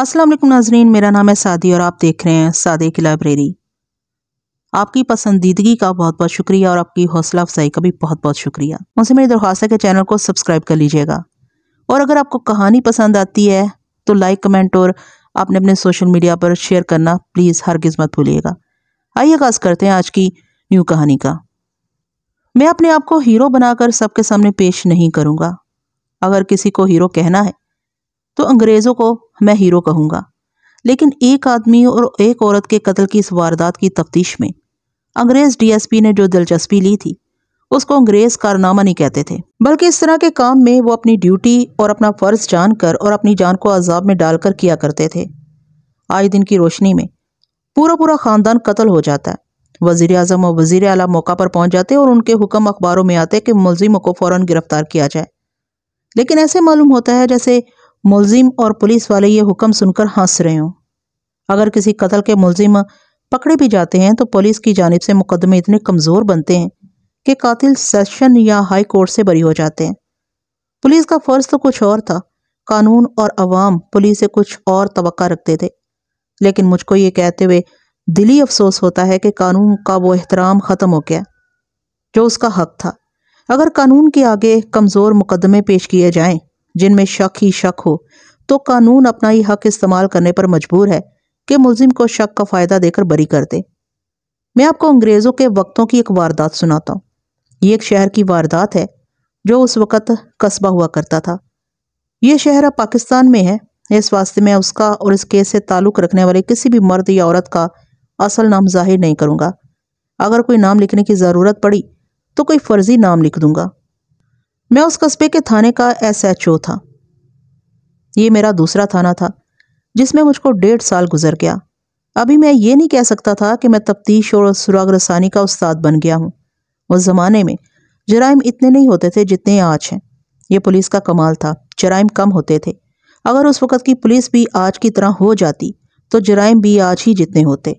असलम हाँ, नाजरीन मेरा नाम है सादी और आप देख रहे हैं सादे की लाइब्रेरी आपकी पसंदीदगी का बहुत बहुत शुक्रिया और आपकी हौसला अफजाई का भी बहुत बहुत शुक्रिया मुझसे मेरी दरख्वास्त है कि चैनल को सब्सक्राइब कर लीजिएगा और अगर आपको कहानी पसंद आती है तो लाइक कमेंट और आपने अपने सोशल मीडिया पर शेयर करना प्लीज़ हर मत भूलिएगा आइए आगाज करते हैं आज की न्यू कहानी का मैं अपने आप को हीरो बनाकर सबके सामने पेश नहीं करूँगा अगर किसी को हीरो कहना है तो अंग्रेज़ों को मैं हीरो कहूँगा लेकिन एक आदमी और एक औरत के कत्ल की इस वारदात की तफ्तीश में अंग्रेज डीएसपी ने जो दिलचस्पी ली थी उसको अंग्रेज कारनामा नहीं कहते थे बल्कि इस तरह के काम में वो अपनी ड्यूटी और अपना फ़र्ज जानकर और अपनी जान को अजाब में डालकर किया करते थे आज दिन की रोशनी में पूरा पूरा ख़ानदान कत्ल हो जाता है वजीर अजम और वजीर अला मौका पर पहुंच जाते और उनके हुक्म अखबारों में आते कि मुलजिमों को फौरन गिरफ्तार किया जाए लेकिन ऐसे मालूम होता है जैसे मुलजिम और पुलिस वाले ये हुक्म सुनकर हंस रहे हों अगर किसी कत्ल के मुलजिम पकड़े भी जाते हैं तो पुलिस की जानब से मुकदमे इतने कमज़ोर बनते हैं कि कातिल सेशन या हाई कोर्ट से बरी हो जाते हैं पुलिस का फ़र्ज तो कुछ और था कानून और अवाम पुलिस से कुछ और तो रखते थे लेकिन मुझको ये कहते हुए दिली अफसोस होता है कि कानून का वो एहतराम ख़त्म हो गया जो उसका हक था अगर कानून के आगे कमज़ोर मुकदमे पेश किए जाएं जिनमें शक ही शक हो तो कानून अपना ही हक इस्तेमाल करने पर मजबूर है कि मुलिम को शक का फ़ायदा देकर बरी कर दे मैं आपको अंग्रेज़ों के वक्तों की एक वारदात सुनाता हूँ ये एक शहर की वारदात है जो उस वक़्त कस्बा हुआ करता था यह शहर अब पाकिस्तान में है इस वास्ते में उसका और इस केस से ताल्लुक़ रखने वाले किसी भी मर्द या औरत का असल नाम जाहिर नहीं करूँगा अगर कोई नाम लिखने की ज़रूरत पड़ी तो कोई फ़र्ज़ी नाम लिख दूंगा मैं उस कस्बे के थाने का एसएचओ था ये मेरा दूसरा थाना था जिसमें मुझको डेढ़ साल गुजर गया अभी मैं ये नहीं कह सकता था कि मैं तफ्तीश और सुराग रसानी का उस्ताद बन गया हूँ उस ज़माने में जराइम इतने नहीं होते थे जितने आज हैं ये पुलिस का कमाल था जराइम कम होते थे अगर उस वक़्त की पुलिस भी आज की तरह हो जाती तो जराइम भी आज ही जितने होते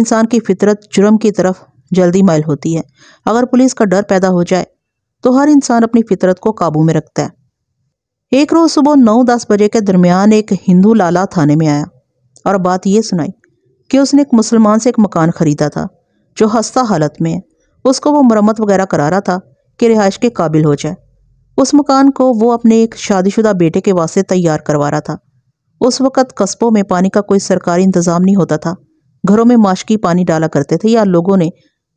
इंसान की फितरत जुर्म की तरफ जल्दी मायल होती है अगर पुलिस का डर पैदा हो जाए तो हर इंसान अपनी फितरत को काबू में रखता है एक रोज़ सुबह नौ दस बजे के दरमियान एक हिंदू लाला थाने में आया और बात यह सुनाई कि उसने एक मुसलमान से एक मकान ख़रीदा था जो हस्ता हालत में है उसको वो मरम्मत वगैरह करा रहा था कि रिहाइश के काबिल हो जाए उस मकान को वो अपने एक शादीशुदा बेटे के वास्ते तैयार करवा रहा था उस वक़्त कस्बों में पानी का कोई सरकारी इंतज़ाम नहीं होता था घरों में माशकी पानी डाला करते थे या लोगों ने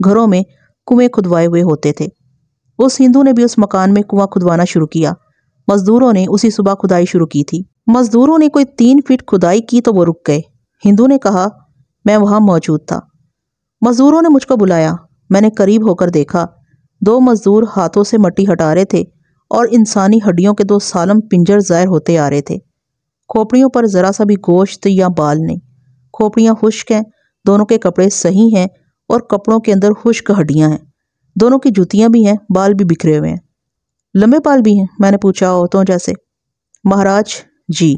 घरों में कुएं खुदवाए हुए होते थे उस हिंदू ने भी उस मकान में कुआं खुदवाना शुरू किया मजदूरों ने उसी सुबह खुदाई शुरू की थी मजदूरों ने कोई तीन फीट खुदाई की तो वो रुक गए हिंदू ने कहा मैं वहां मौजूद था मजदूरों ने मुझको बुलाया मैंने करीब होकर देखा दो मजदूर हाथों से मट्टी हटा रहे थे और इंसानी हड्डियों के दो सालम पिंजर जाहिर होते आ रहे थे खोपड़ियों पर ज़रा सा भी गोश्त या बाल नहीं खोपड़ियाँ खुश्क हैं दोनों के कपड़े सही हैं और कपड़ों के अंदर खुश्क हड्डियाँ हैं दोनों की जूतियाँ भी हैं बाल भी बिखरे हुए हैं लंबे बाल भी हैं मैंने पूछा औरतों जैसे महाराज जी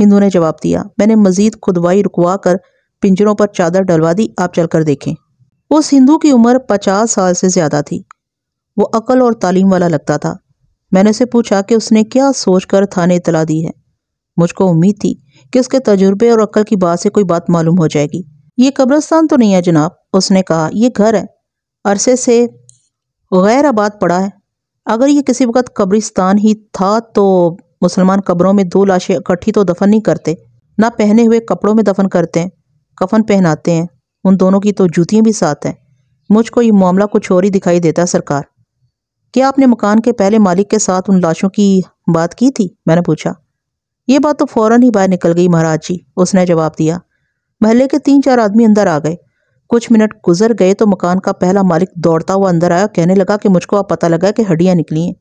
हिंदू ने जवाब दिया मैंने मजीद खुदवाई रुकवा कर पिंजरों पर चादर डलवा दी आप चल कर देखें उस हिंदू की उम्र पचास साल से ज़्यादा थी वो अकल और तालीम वाला लगता था मैंने उसे पूछा कि उसने क्या सोच कर थाने इतला दी है मुझको उम्मीद थी कि उसके तजुर्बे और अक्ल की बात से कोई बात मालूम हो जाएगी ये कब्रस्तान तो नहीं है जनाब उसने कहा यह घर है अरसे से गैर आबाद पड़ा है अगर ये किसी वक्त कब्रिस्तान ही था तो मुसलमान कब्रों में दो लाशें इकट्ठी तो दफन नहीं करते ना पहने हुए कपड़ों में दफन करते हैं कफन पहनाते हैं उन दोनों की तो जूतियाँ भी साथ हैं मुझको ये मामला कुछ और ही दिखाई देता है सरकार क्या आपने मकान के पहले मालिक के साथ उन लाशों की बात की थी मैंने पूछा ये बात तो फ़ौरन ही बाहर निकल गई महाराज जी उसने जवाब दिया महल्ले के तीन चार आदमी अंदर आ गए कुछ मिनट गुजर गए तो मकान का पहला मालिक दौड़ता हुआ अंदर आया कहने लगा कि मुझको अब पता लगा कि हड्डियाँ निकली हैं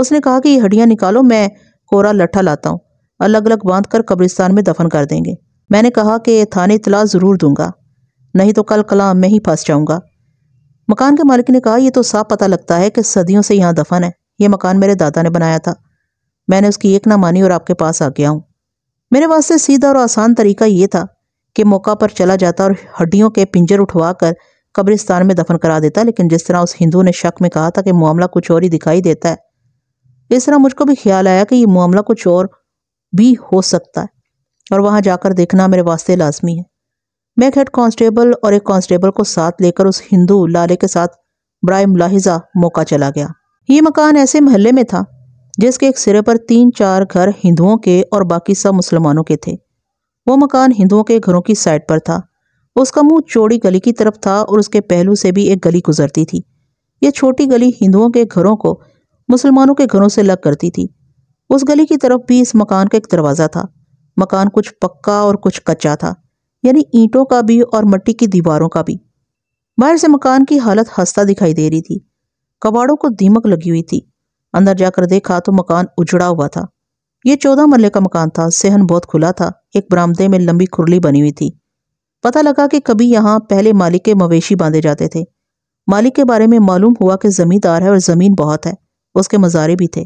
उसने कहा कि ये हड्डियाँ निकालो मैं कोरा लट्ठा लाता हूँ अलग अलग बांध कर कब्रिस्तान में दफन कर देंगे मैंने कहा कि थाने इतला ज़रूर दूंगा नहीं तो कल कलाम में ही फंस जाऊंगा मकान के मालिक ने कहा यह तो साफ पता लगता है कि सदियों से यहाँ दफन है ये मकान मेरे दादा ने बनाया था मैंने उसकी एक ना मानी और आपके पास आ गया हूँ मेरे वास्ते सीधा और आसान तरीका ये था के मौका पर चला जाता और हड्डियों के पिंजर उठवाकर कब्रिस्तान में दफन करा देता लेकिन जिस तरह उस हिंदू ने शक में कहा था कि मामला कुछ और ही दिखाई देता है इस तरह मुझको भी ख्याल आया कि ये मामला कुछ और भी हो सकता है और वहाँ जाकर देखना मेरे वास्ते लाजमी है मैं एक हेड कांस्टेबल और एक कांस्टेबल को साथ लेकर उस हिंदू लाले के साथ बड़ा मुलाहिजा मौका चला गया ये मकान ऐसे महल्ले में था जिसके एक सिरे पर तीन चार घर हिंदुओं के और बाकी सब मुसलमानों के थे वो मकान हिंदुओं के घरों की साइड पर था उसका मुंह चौड़ी गली की तरफ था और उसके पहलू से भी एक गली गुजरती थी यह छोटी गली हिंदुओं के घरों को मुसलमानों के घरों से लग करती थी उस गली की तरफ भी इस मकान का एक दरवाज़ा था मकान कुछ पक्का और कुछ कच्चा था यानी ईंटों का भी और मट्टी की दीवारों का भी बाहर से मकान की हालत हंसता दिखाई दे रही थी कबाड़ों को दीमक लगी हुई थी अंदर जाकर देखा तो मकान उजड़ा हुआ था ये चौदह मरले का मकान था सेहन बहुत खुला था एक बरामदे में लंबी खुरली बनी हुई थी पता लगा कि कभी यहाँ पहले मालिक के मवेशी बांधे जाते थे मालिक के बारे में मालूम हुआ कि जमींदार है और जमीन बहुत है उसके मज़ारे भी थे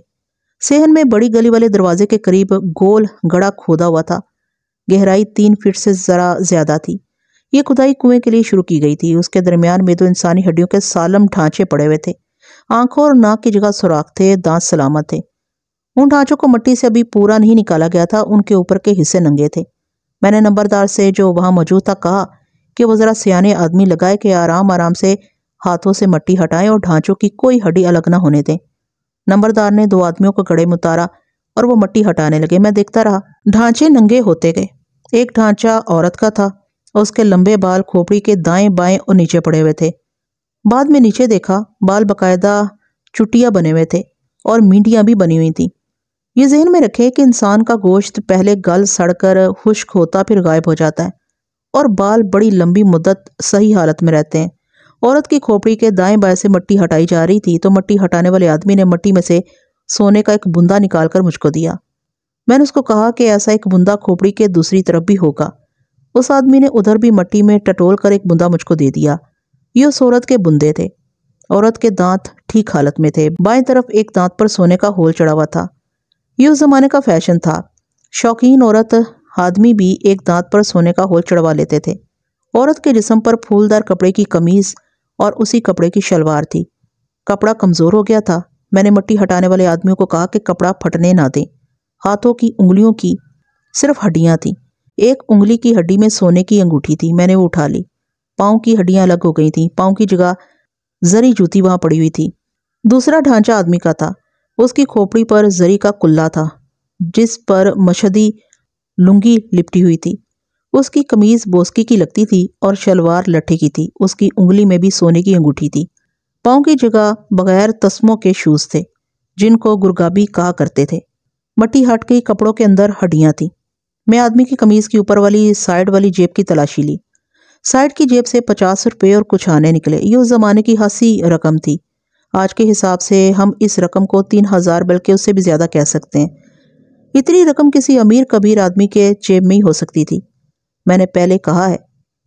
सेहन में बड़ी गली वाले दरवाजे के करीब गोल गड़ा खोदा हुआ था गहराई तीन फीट से ज़रा ज़्यादा थी ये खुदाई कुएं के लिए शुरू की गई थी उसके दरमियान में तो इंसानी हड्डियों के सालम ढांचे पड़े हुए थे आंखों और नाक की जगह सुराख थे दांत सलामत थे उन ढांचों को मट्टी से अभी पूरा नहीं निकाला गया था उनके ऊपर के हिस्से नंगे थे मैंने नंबरदार से जो वहां मौजूद था कहा कि वो जरा सियाने आदमी लगाए कि आराम आराम से हाथों से मट्टी हटाएं और ढांचों की कोई हड्डी अलग ना होने दें नंबरदार ने दो आदमियों को गड़े में उतारा और वो मट्टी हटाने लगे मैं देखता रहा ढांचे नंगे होते गए एक ढांचा औरत का था और उसके लंबे बाल खोपड़ी के दाएं बाएं और नीचे पड़े हुए थे बाद में नीचे देखा बाल बकायदा चुटिया बने हुए थे और मीडिया भी बनी हुई थी ये जहन में रखें कि इंसान का गोश्त पहले गल सड़कर खुश्क होता फिर गायब हो जाता है और बाल बड़ी लंबी मुद्दत सही हालत में रहते हैं औरत की खोपड़ी के दाएं बाएं से मट्टी हटाई जा रही थी तो मट्टी हटाने वाले आदमी ने मट्टी में से सोने का एक बुंदा निकाल कर मुझको दिया मैंने उसको कहा कि ऐसा एक बुंदा खोपड़ी के दूसरी तरफ भी होगा उस आदमी ने उधर भी मट्टी में टटोल कर एक बुंदा मुझको दे दिया ये उस औरत के बुंदे थे औरत के दांत ठीक हालत में थे बाएं तरफ एक दांत पर सोने का होल चढ़ा हुआ था ये उस ज़माने का फैशन था शौकीन औरत आदमी भी एक दांत पर सोने का होल चढ़वा लेते थे औरत के जिसम पर फूलदार कपड़े की कमीज़ और उसी कपड़े की शलवार थी कपड़ा कमज़ोर हो गया था मैंने मट्टी हटाने वाले आदमियों को कहा कि कपड़ा फटने ना दें हाथों की उंगलियों की सिर्फ हड्डियाँ थीं एक उंगली की हड्डी में सोने की अंगूठी थी मैंने वो उठा ली पाँव की हड्डियाँ अलग हो गई थीं पाँव की जगह जरी जूती वहाँ पड़ी हुई थी दूसरा ढांचा आदमी का था उसकी खोपड़ी पर जरी का कुल्ला था जिस पर मशदी लुंगी लिपटी हुई थी उसकी कमीज बोस्की की लगती थी और शलवार लट्ठे की थी उसकी उंगली में भी सोने की अंगूठी थी पाँव की जगह बगैर तस्मों के शूज़ थे जिनको गुरगाबी कहा करते थे मट्टी हट गई कपड़ों के अंदर हड्डियाँ थीं मैं आदमी की कमीज़ की ऊपर वाली साइड वाली जेब की तलाशी ली साइड की जेब से पचास रुपये और कुछ आने निकले ये उस ज़माने की हंसी रकम थी आज के हिसाब से हम इस रकम को तीन हज़ार बल्कि उससे भी ज़्यादा कह सकते हैं इतनी रकम किसी अमीर कबीर आदमी के जेब में ही हो सकती थी मैंने पहले कहा है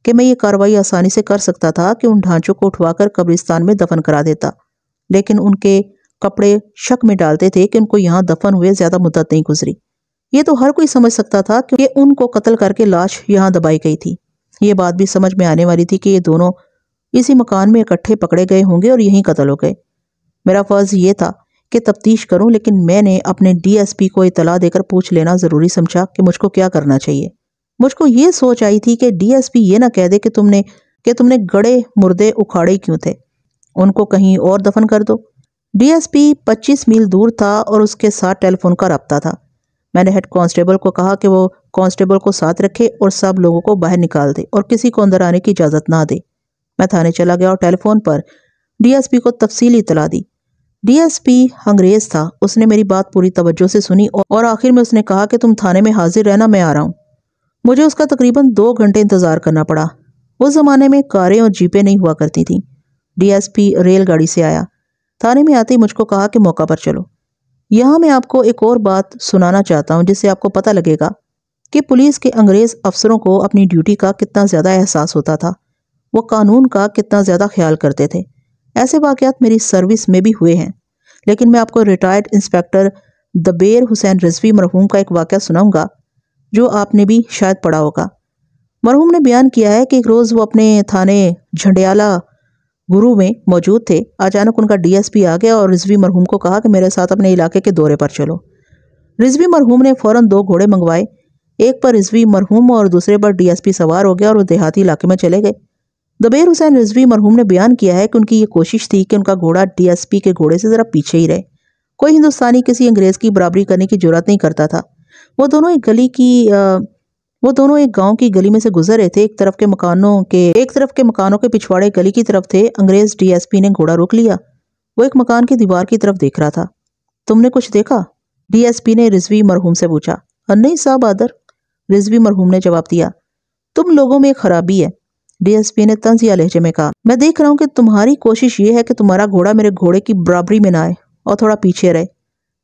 कि मैं ये कार्रवाई आसानी से कर सकता था कि उन ढांचों को उठवाकर कब्रिस्तान में दफन करा देता लेकिन उनके कपड़े शक में डालते थे कि उनको यहाँ दफन हुए ज़्यादा मुद्दत नहीं गुजरी ये तो हर कोई समझ सकता था कि उनको कत्ल करके लाश यहाँ दबाई गई थी ये बात भी समझ में आने वाली थी कि ये दोनों इसी मकान में इकट्ठे पकड़े गए होंगे और यहीं कत्ल हो गए मेरा फ़र्ज़ ये था कि तफ्तीश करूं लेकिन मैंने अपने डीएसपी को इतला देकर पूछ लेना ज़रूरी समझा कि मुझको क्या करना चाहिए मुझको ये सोच आई थी कि डीएसपी ये ना कह दे कि तुमने कि तुमने गड़े मुर्दे उखाड़े क्यों थे उनको कहीं और दफन कर दो डीएसपी 25 मील दूर था और उसके साथ टेलीफोन का रबता था मैंने हेड कॉन्स्टेबल को कहा कि वो कांस्टेबल को साथ रखे और सब लोगों को बाहर निकाल दे और किसी को अंदर आने की इजाज़त ना दे मैं थाने चला गया और टेलीफोन पर डीएसपी को तफसीली इतला दी डीएसपी अंग्रेज था उसने मेरी बात पूरी तवज्जो से सुनी और आखिर में उसने कहा कि तुम थाने में हाजिर रहना मैं आ रहा हूँ मुझे उसका तकरीबन दो घंटे इंतज़ार करना पड़ा उस ज़माने में कारें और जीपें नहीं हुआ करती थीं डीएसपी रेलगाड़ी से आया थाने में आते ही मुझको कहा कि मौका पर चलो यहाँ मैं आपको एक और बात सुनाना चाहता हूँ जिससे आपको पता लगेगा कि पुलिस के अंग्रेज़ अफसरों को अपनी ड्यूटी का कितना ज़्यादा एहसास होता था वो कानून का कितना ज़्यादा ख्याल करते थे ऐसे वाक़ात मेरी सर्विस में भी हुए हैं लेकिन मैं आपको रिटायर्ड इंस्पेक्टर दबेर हुसैन रजवी मरहूम का एक वाक़ सुनाऊँगा जो आपने भी शायद पढ़ा होगा मरहूम ने बयान किया है कि एक रोज़ वो अपने थाने झंडियाला गुरु में मौजूद थे अचानक उनका डीएसपी आ गया और रिजवी मरहूम को कहा कि मेरे साथ अपने इलाके के दौरे पर चलो रिजवी मरहूम ने फ़ौरन दो घोड़े मंगवाए एक पर रिजवी मरहूम और दूसरे पर डीएसपी सवार हो गया और वो देहाती इलाके में चले गए दबेर हुसैन रिजवी मरहूम ने बयान किया है कि उनकी ये कोशिश थी कि उनका घोड़ा डीएसपी के घोड़े से ज़रा पीछे ही रहे कोई हिंदुस्तानी किसी अंग्रेज़ की बराबरी करने की जरूरत नहीं करता था वो दोनों एक गली की आ, वो दोनों एक गांव की गली में से गुजर रहे थे एक तरफ के मकानों के एक तरफ के मकानों के पिछवाड़े गली की तरफ थे अंग्रेज डीएसपी ने घोड़ा रोक लिया वो एक मकान की दीवार की तरफ देख रहा था तुमने कुछ देखा डीएसपी ने रिजवी मरहूम से पूछा नहीं साहब आदर रिजवी मरहूम ने जवाब दिया तुम लोगों में एक खराबी है डीएसपी ने तंजिया लहजे में कहा मैं देख रहा हूँ कि तुम्हारी कोशिश ये है कि तुम्हारा घोड़ा मेरे घोड़े की बराबरी में ना आए और थोड़ा पीछे रहे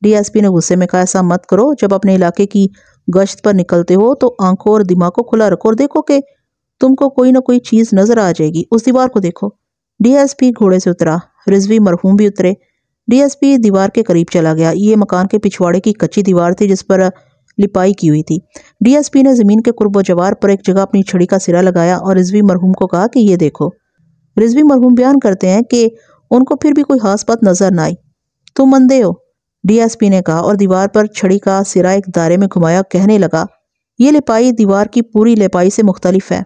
डीएसपी ने गुस्से में कहा ऐसा मत करो जब अपने इलाके की गश्त पर निकलते हो तो आंखों और दिमाग को खुला रखो और देखो कि तुमको कोई ना कोई चीज नजर आ जाएगी उस दीवार को देखो डीएसपी घोड़े से उतरा रिजवी मरहूम भी उतरे डीएसपी दीवार के करीब चला गया ये मकान के पिछवाड़े की कच्ची दीवार थी जिस पर लिपाई की हुई थी डीएसपी ने ज़मीन के कुर्बो जवार पर एक जगह अपनी छड़ी का सिरा लगाया और रिजवी मरहूम को कहा कि ये देखो रिजवी मरहूम बयान करते हैं कि उनको फिर भी कोई खास बात नज़र न आई तुम मंदे हो डीएसपी ने कहा और दीवार पर छड़ी का सिरा एक दायरे में घुमाया कहने लगा ये लिपाई दीवार की पूरी लिपाई से मुख्तलिफ है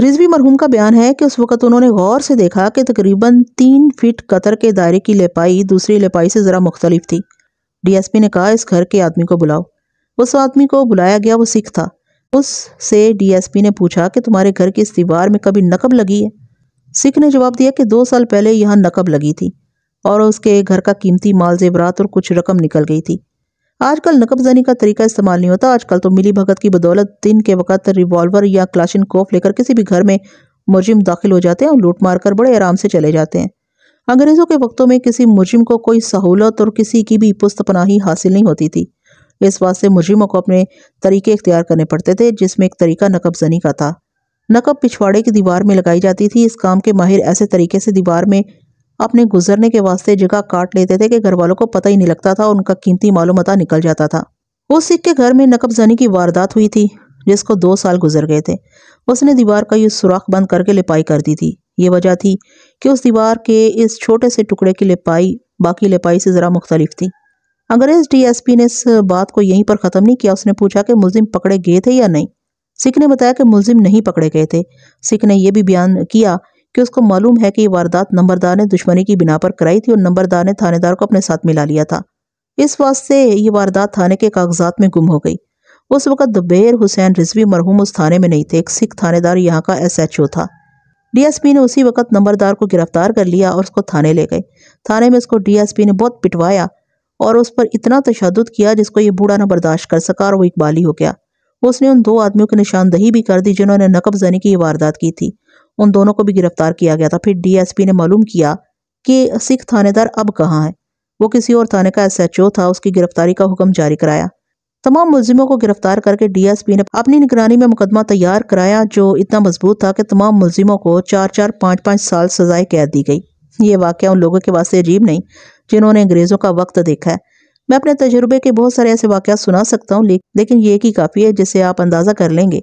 रिजवी मरहूम का बयान है कि उस वक़्त उन्होंने गौर से देखा कि तकरीबन तीन फिट कतर के दायरे की लिपाई दूसरी लिपाई से ज़रा मुख्तलिफ थी डीएसपी ने कहा इस घर के आदमी को बुलाओ उस आदमी को बुलाया गया वो सिख था उससे डीएसपी ने पूछा कि तुम्हारे घर की इस दीवार में कभी नकब लगी है सिख ने जवाब दिया कि दो साल पहले यहाँ नकब लगी थी और उसके घर का कीमती माल जेवरात और कुछ रकम निकल गई थी आजकल नकबजनी का तरीका इस्तेमाल नहीं होता आजकल तो मिली भगत की बदौलत दिन के वक़्त रिवॉल्वर या क्लाशिन कोफ लेकर किसी भी घर में मुजिम दाखिल हो जाते हैं और लूट मार कर बड़े आराम से चले जाते हैं अंग्रेज़ों के वक्तों में किसी मुजिम को कोई सहूलत और किसी की भी पुस्तपनाही हासिल नहीं होती थी इस वास्ते मुजरिमों को अपने तरीके इख्तियार करने पड़ते थे जिसमें एक तरीका नकब जनी का था नकब पिछवाड़े की दीवार में लगाई जाती थी इस काम के माहिर ऐसे तरीके से दीवार में अपने गुजरने के वास्ते जगह काट लेते थे कि घर वालों को पता ही नहीं लगता था और उनका कीमती मालूम निकल जाता था उस सिख के घर में नकब जनी की वारदात हुई थी जिसको दो साल गुजर गए थे उसने दीवार का ये सुराख बंद करके लिपाई कर दी थी ये वजह थी कि उस दीवार के इस छोटे से टुकड़े की लिपाई बाकी लिपाई से ज़रा मुख्तलिफ थी अंग्रेज डीएसपी ने इस बात को यहीं पर ख़त्म नहीं किया उसने पूछा कि मुलिम पकड़े गए थे या नहीं सिख ने बताया कि मुलिम नहीं पकड़े गए थे सिख ने यह भी बयान किया कि उसको मालूम है कि वारदात नंबरदार ने दुश्मनी की बिना पर कराई थी और नंबरदार ने थानेदार को अपने साथ मिला लिया था इस वास्ते ये वारदात थाने के कागजात में गुम हो गई उस वक्त दुबेर हुसैन रिजवी मरहूम उस थाने में नहीं थे एक सिख थानेदार यहाँ का एस एच ओ था डीएसपी ने उसी वक्त नंबरदार को गिरफ्तार कर लिया और उसको थाने ले गए थाने में उसको डीएसपी ने बहुत पिटवाया और उस पर इतना तशद किया जिसको ये बूढ़ा ना बर्दाश्त कर सका और वो इकबाली हो गया उसने उन दो आदमियों की निशानदही भी कर दी जिन्होंने नकब जनी की वारदात की थी उन दोनों को भी गिरफ्तार किया गया था फिर डीएसपी ने मालूम किया कि सिख थानेदार अब कहाँ है वो किसी और थाने का एसएचओ था उसकी गिरफ्तारी का हुक्म जारी कराया तमाम मुलजिमों को गिरफ्तार करके डीएसपी ने अपनी निगरानी में मुकदमा तैयार कराया जो इतना मजबूत था कि तमाम मुलजिमों को चार चार पाँच पाँच साल सजाए कैद दी गई ये वाक्य उन लोगों के वास्ते अजीब नहीं जिन्होंने अंग्रेज़ों का वक्त देखा है मैं अपने तजुर्बे के बहुत सारे ऐसे वाक़ सुना सकता हूँ लेकिन ये एक ही काफ़ी है जिससे आप अंदाज़ा कर लेंगे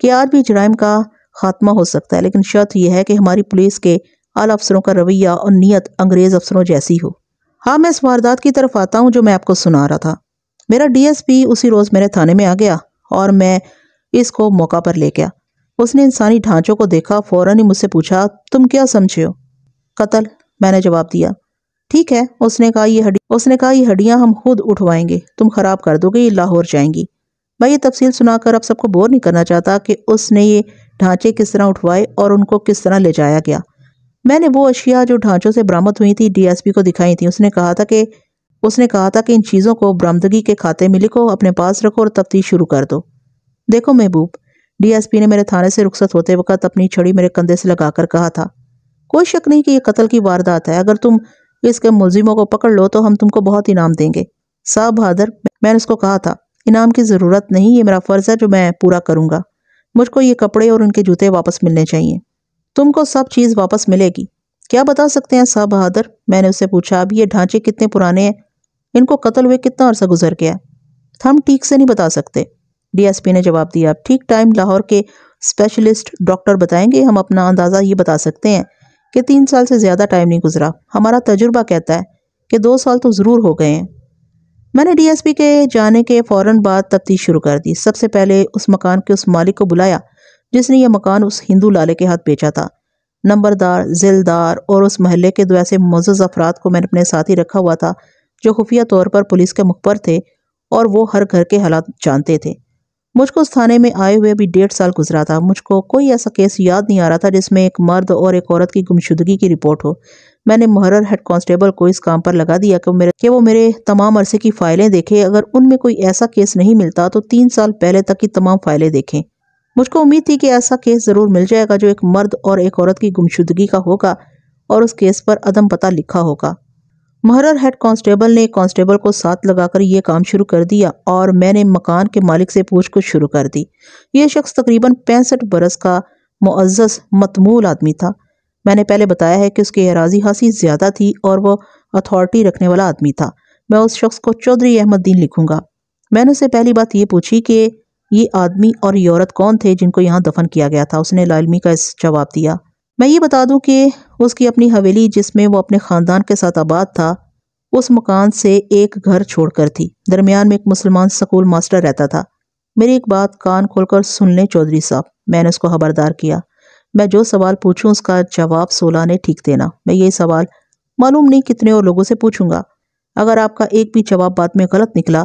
कि आज भी जराइम का खात्मा हो सकता है लेकिन शर्त यह है कि हमारी पुलिस के आला अफसरों का रवैया और नीयत अंग्रेज़ अफसरों जैसी हो हाँ मैं इस वारदात की तरफ आता हूँ जो मैं आपको सुना रहा था मेरा पी उसी रोज़ मेरे थाने में आ गया और मैं इसको मौका पर ले गया उसने इंसानी ढांचों को देखा फ़ौरन ही मुझसे पूछा तुम क्या समझे हो कत्ल मैंने जवाब दिया ठीक है उसने कहा ये हड्डी उसने कहा ये हड्डियां हम खुद उठवाएंगे तुम खराब कर दोगे ये लाहौर जाएंगी भाई ये तफसील सुनाकर अब सबको बोर नहीं करना चाहता कि उसने ये ढांचे किस तरह उठवाए और उनको किस तरह ले जाया गया मैंने वो अशिया जो ढांचों से बरामद हुई थी डीएसपी को दिखाई थी उसने कहा था कि उसने कहा था कि इन चीज़ों को बरामदगी के खाते में लिखो अपने पास रखो और तफ्तीश शुरू कर दो देखो महबूब डीएसपी ने मेरे थाने से रुखसत होते वक्त अपनी छड़ी मेरे कंधे से लगाकर कहा था कोई शक नहीं कि यह कत्ल की वारदात है अगर तुम इसके मुलजिमों को पकड़ लो तो हम तुमको बहुत इनाम देंगे साहब बहादुर मैंने उसको कहा था इनाम की ज़रूरत नहीं ये मेरा फ़र्ज़ है जो मैं पूरा करूँगा मुझको ये कपड़े और उनके जूते वापस मिलने चाहिए तुमको सब चीज़ वापस मिलेगी क्या बता सकते हैं साहब बहादुर मैंने उससे पूछा अब ये ढांचे कितने पुराने हैं इनको कत्ल हुए कितना अरसा गुजर गया हम ठीक से नहीं बता सकते डीएसपी ने जवाब दिया ठीक टाइम लाहौर के स्पेशलिस्ट डॉक्टर बताएंगे हम अपना अंदाज़ा ये बता सकते हैं कि तीन साल से ज़्यादा टाइम नहीं गुजरा हमारा तजुर्बा कहता है कि दो साल तो ज़रूर हो गए हैं मैंने डीएसपी के जाने के फ़ौर बाद तफ्तीश शुरू कर दी सबसे पहले उस मकान के उस मालिक को बुलाया जिसने यह मकान उस हिंदू लाले के हाथ बेचा था नंबरदार जेलदार और उस महल्ले के दो ऐसे मज्ज़ अफराद को मैंने अपने साथ ही रखा हुआ था जो खुफिया तौर पर पुलिस के मुखबर थे और वो हर घर के हालात जानते थे मुझको उस थाने में आए हुए भी डेढ़ साल गुजरा था मुझको कोई ऐसा केस याद नहीं आ रहा था जिसमें एक मर्द और एक औरत की गुमशुदगी की रिपोर्ट हो मैंने मुहर्र हेड कांस्टेबल को इस काम पर लगा दिया कि मेरे कि वो मेरे तमाम अरसे की फ़ाइलें देखें अगर उनमें कोई ऐसा केस नहीं मिलता तो तीन साल पहले तक की तमाम फ़ाइलें देखें मुझको उम्मीद थी कि ऐसा केस ज़रूर मिल जाएगा जो एक मर्द और एक औरत की गुमशुदगी का होगा और उस केस पर अदम पता लिखा होगा महरर हेड कांस्टेबल ने कांस्टेबल को साथ लगाकर यह काम शुरू कर दिया और मैंने मकान के मालिक से पूछताछ शुरू कर दी यह शख्स तकरीबन पैंसठ बरस का मुआज़ मतमूल आदमी था मैंने पहले बताया है कि उसकी एराजी हासी ज़्यादा थी और वह अथॉरिटी रखने वाला आदमी था मैं उस शख्स को चौधरी दीन लिखूंगा मैंने उससे पहली बात ये पूछी कि ये आदमी और ये औरत कौन थे जिनको यहाँ दफन किया गया था उसने लालमी का जवाब दिया मैं ये बता दूं कि उसकी अपनी हवेली जिसमें वो अपने ख़ानदान के साथ आबाद था उस मकान से एक घर छोड़कर थी दरमियान में एक मुसलमान स्कूल मास्टर रहता था मेरी एक बात कान खोलकर सुन लें चौधरी साहब मैंने उसको खबरदार किया मैं जो सवाल पूछूं उसका जवाब सोला ने ठीक देना मैं यही सवाल मालूम नहीं कितने और लोगों से पूछूंगा अगर आपका एक भी जवाब बाद में गलत निकला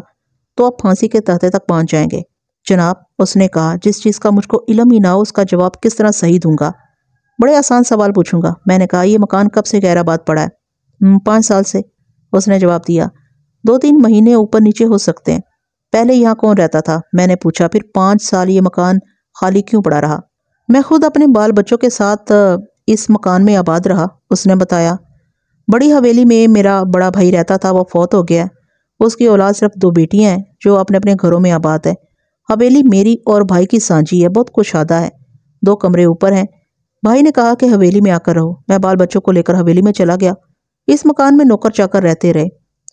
तो आप फांसी के तहते तक पहुंच जाएंगे जनाब उसने कहा जिस चीज़ का मुझको इलम ही ना हो उसका जवाब किस तरह सही दूंगा बड़े आसान सवाल पूछूंगा मैंने कहा यह मकान कब से गैराबाद पड़ा है पाँच साल से उसने जवाब दिया दो तीन महीने ऊपर नीचे हो सकते हैं पहले यहाँ कौन रहता था मैंने पूछा फिर पाँच साल ये मकान खाली क्यों पड़ा रहा मैं खुद अपने बाल बच्चों के साथ इस मकान में आबाद रहा उसने बताया बड़ी हवेली में मेरा बड़ा भाई रहता था वो फौत हो गया उसकी औलाद सिर्फ दो बेटियाँ हैं जो अपने अपने घरों में आबाद है हवेली मेरी और भाई की सांझी है बहुत कुशादा है दो कमरे ऊपर हैं भाई ने कहा कि हवेली में आकर रहो मैं बाल बच्चों को लेकर हवेली में चला गया इस मकान में नौकर चाकर रहते रहे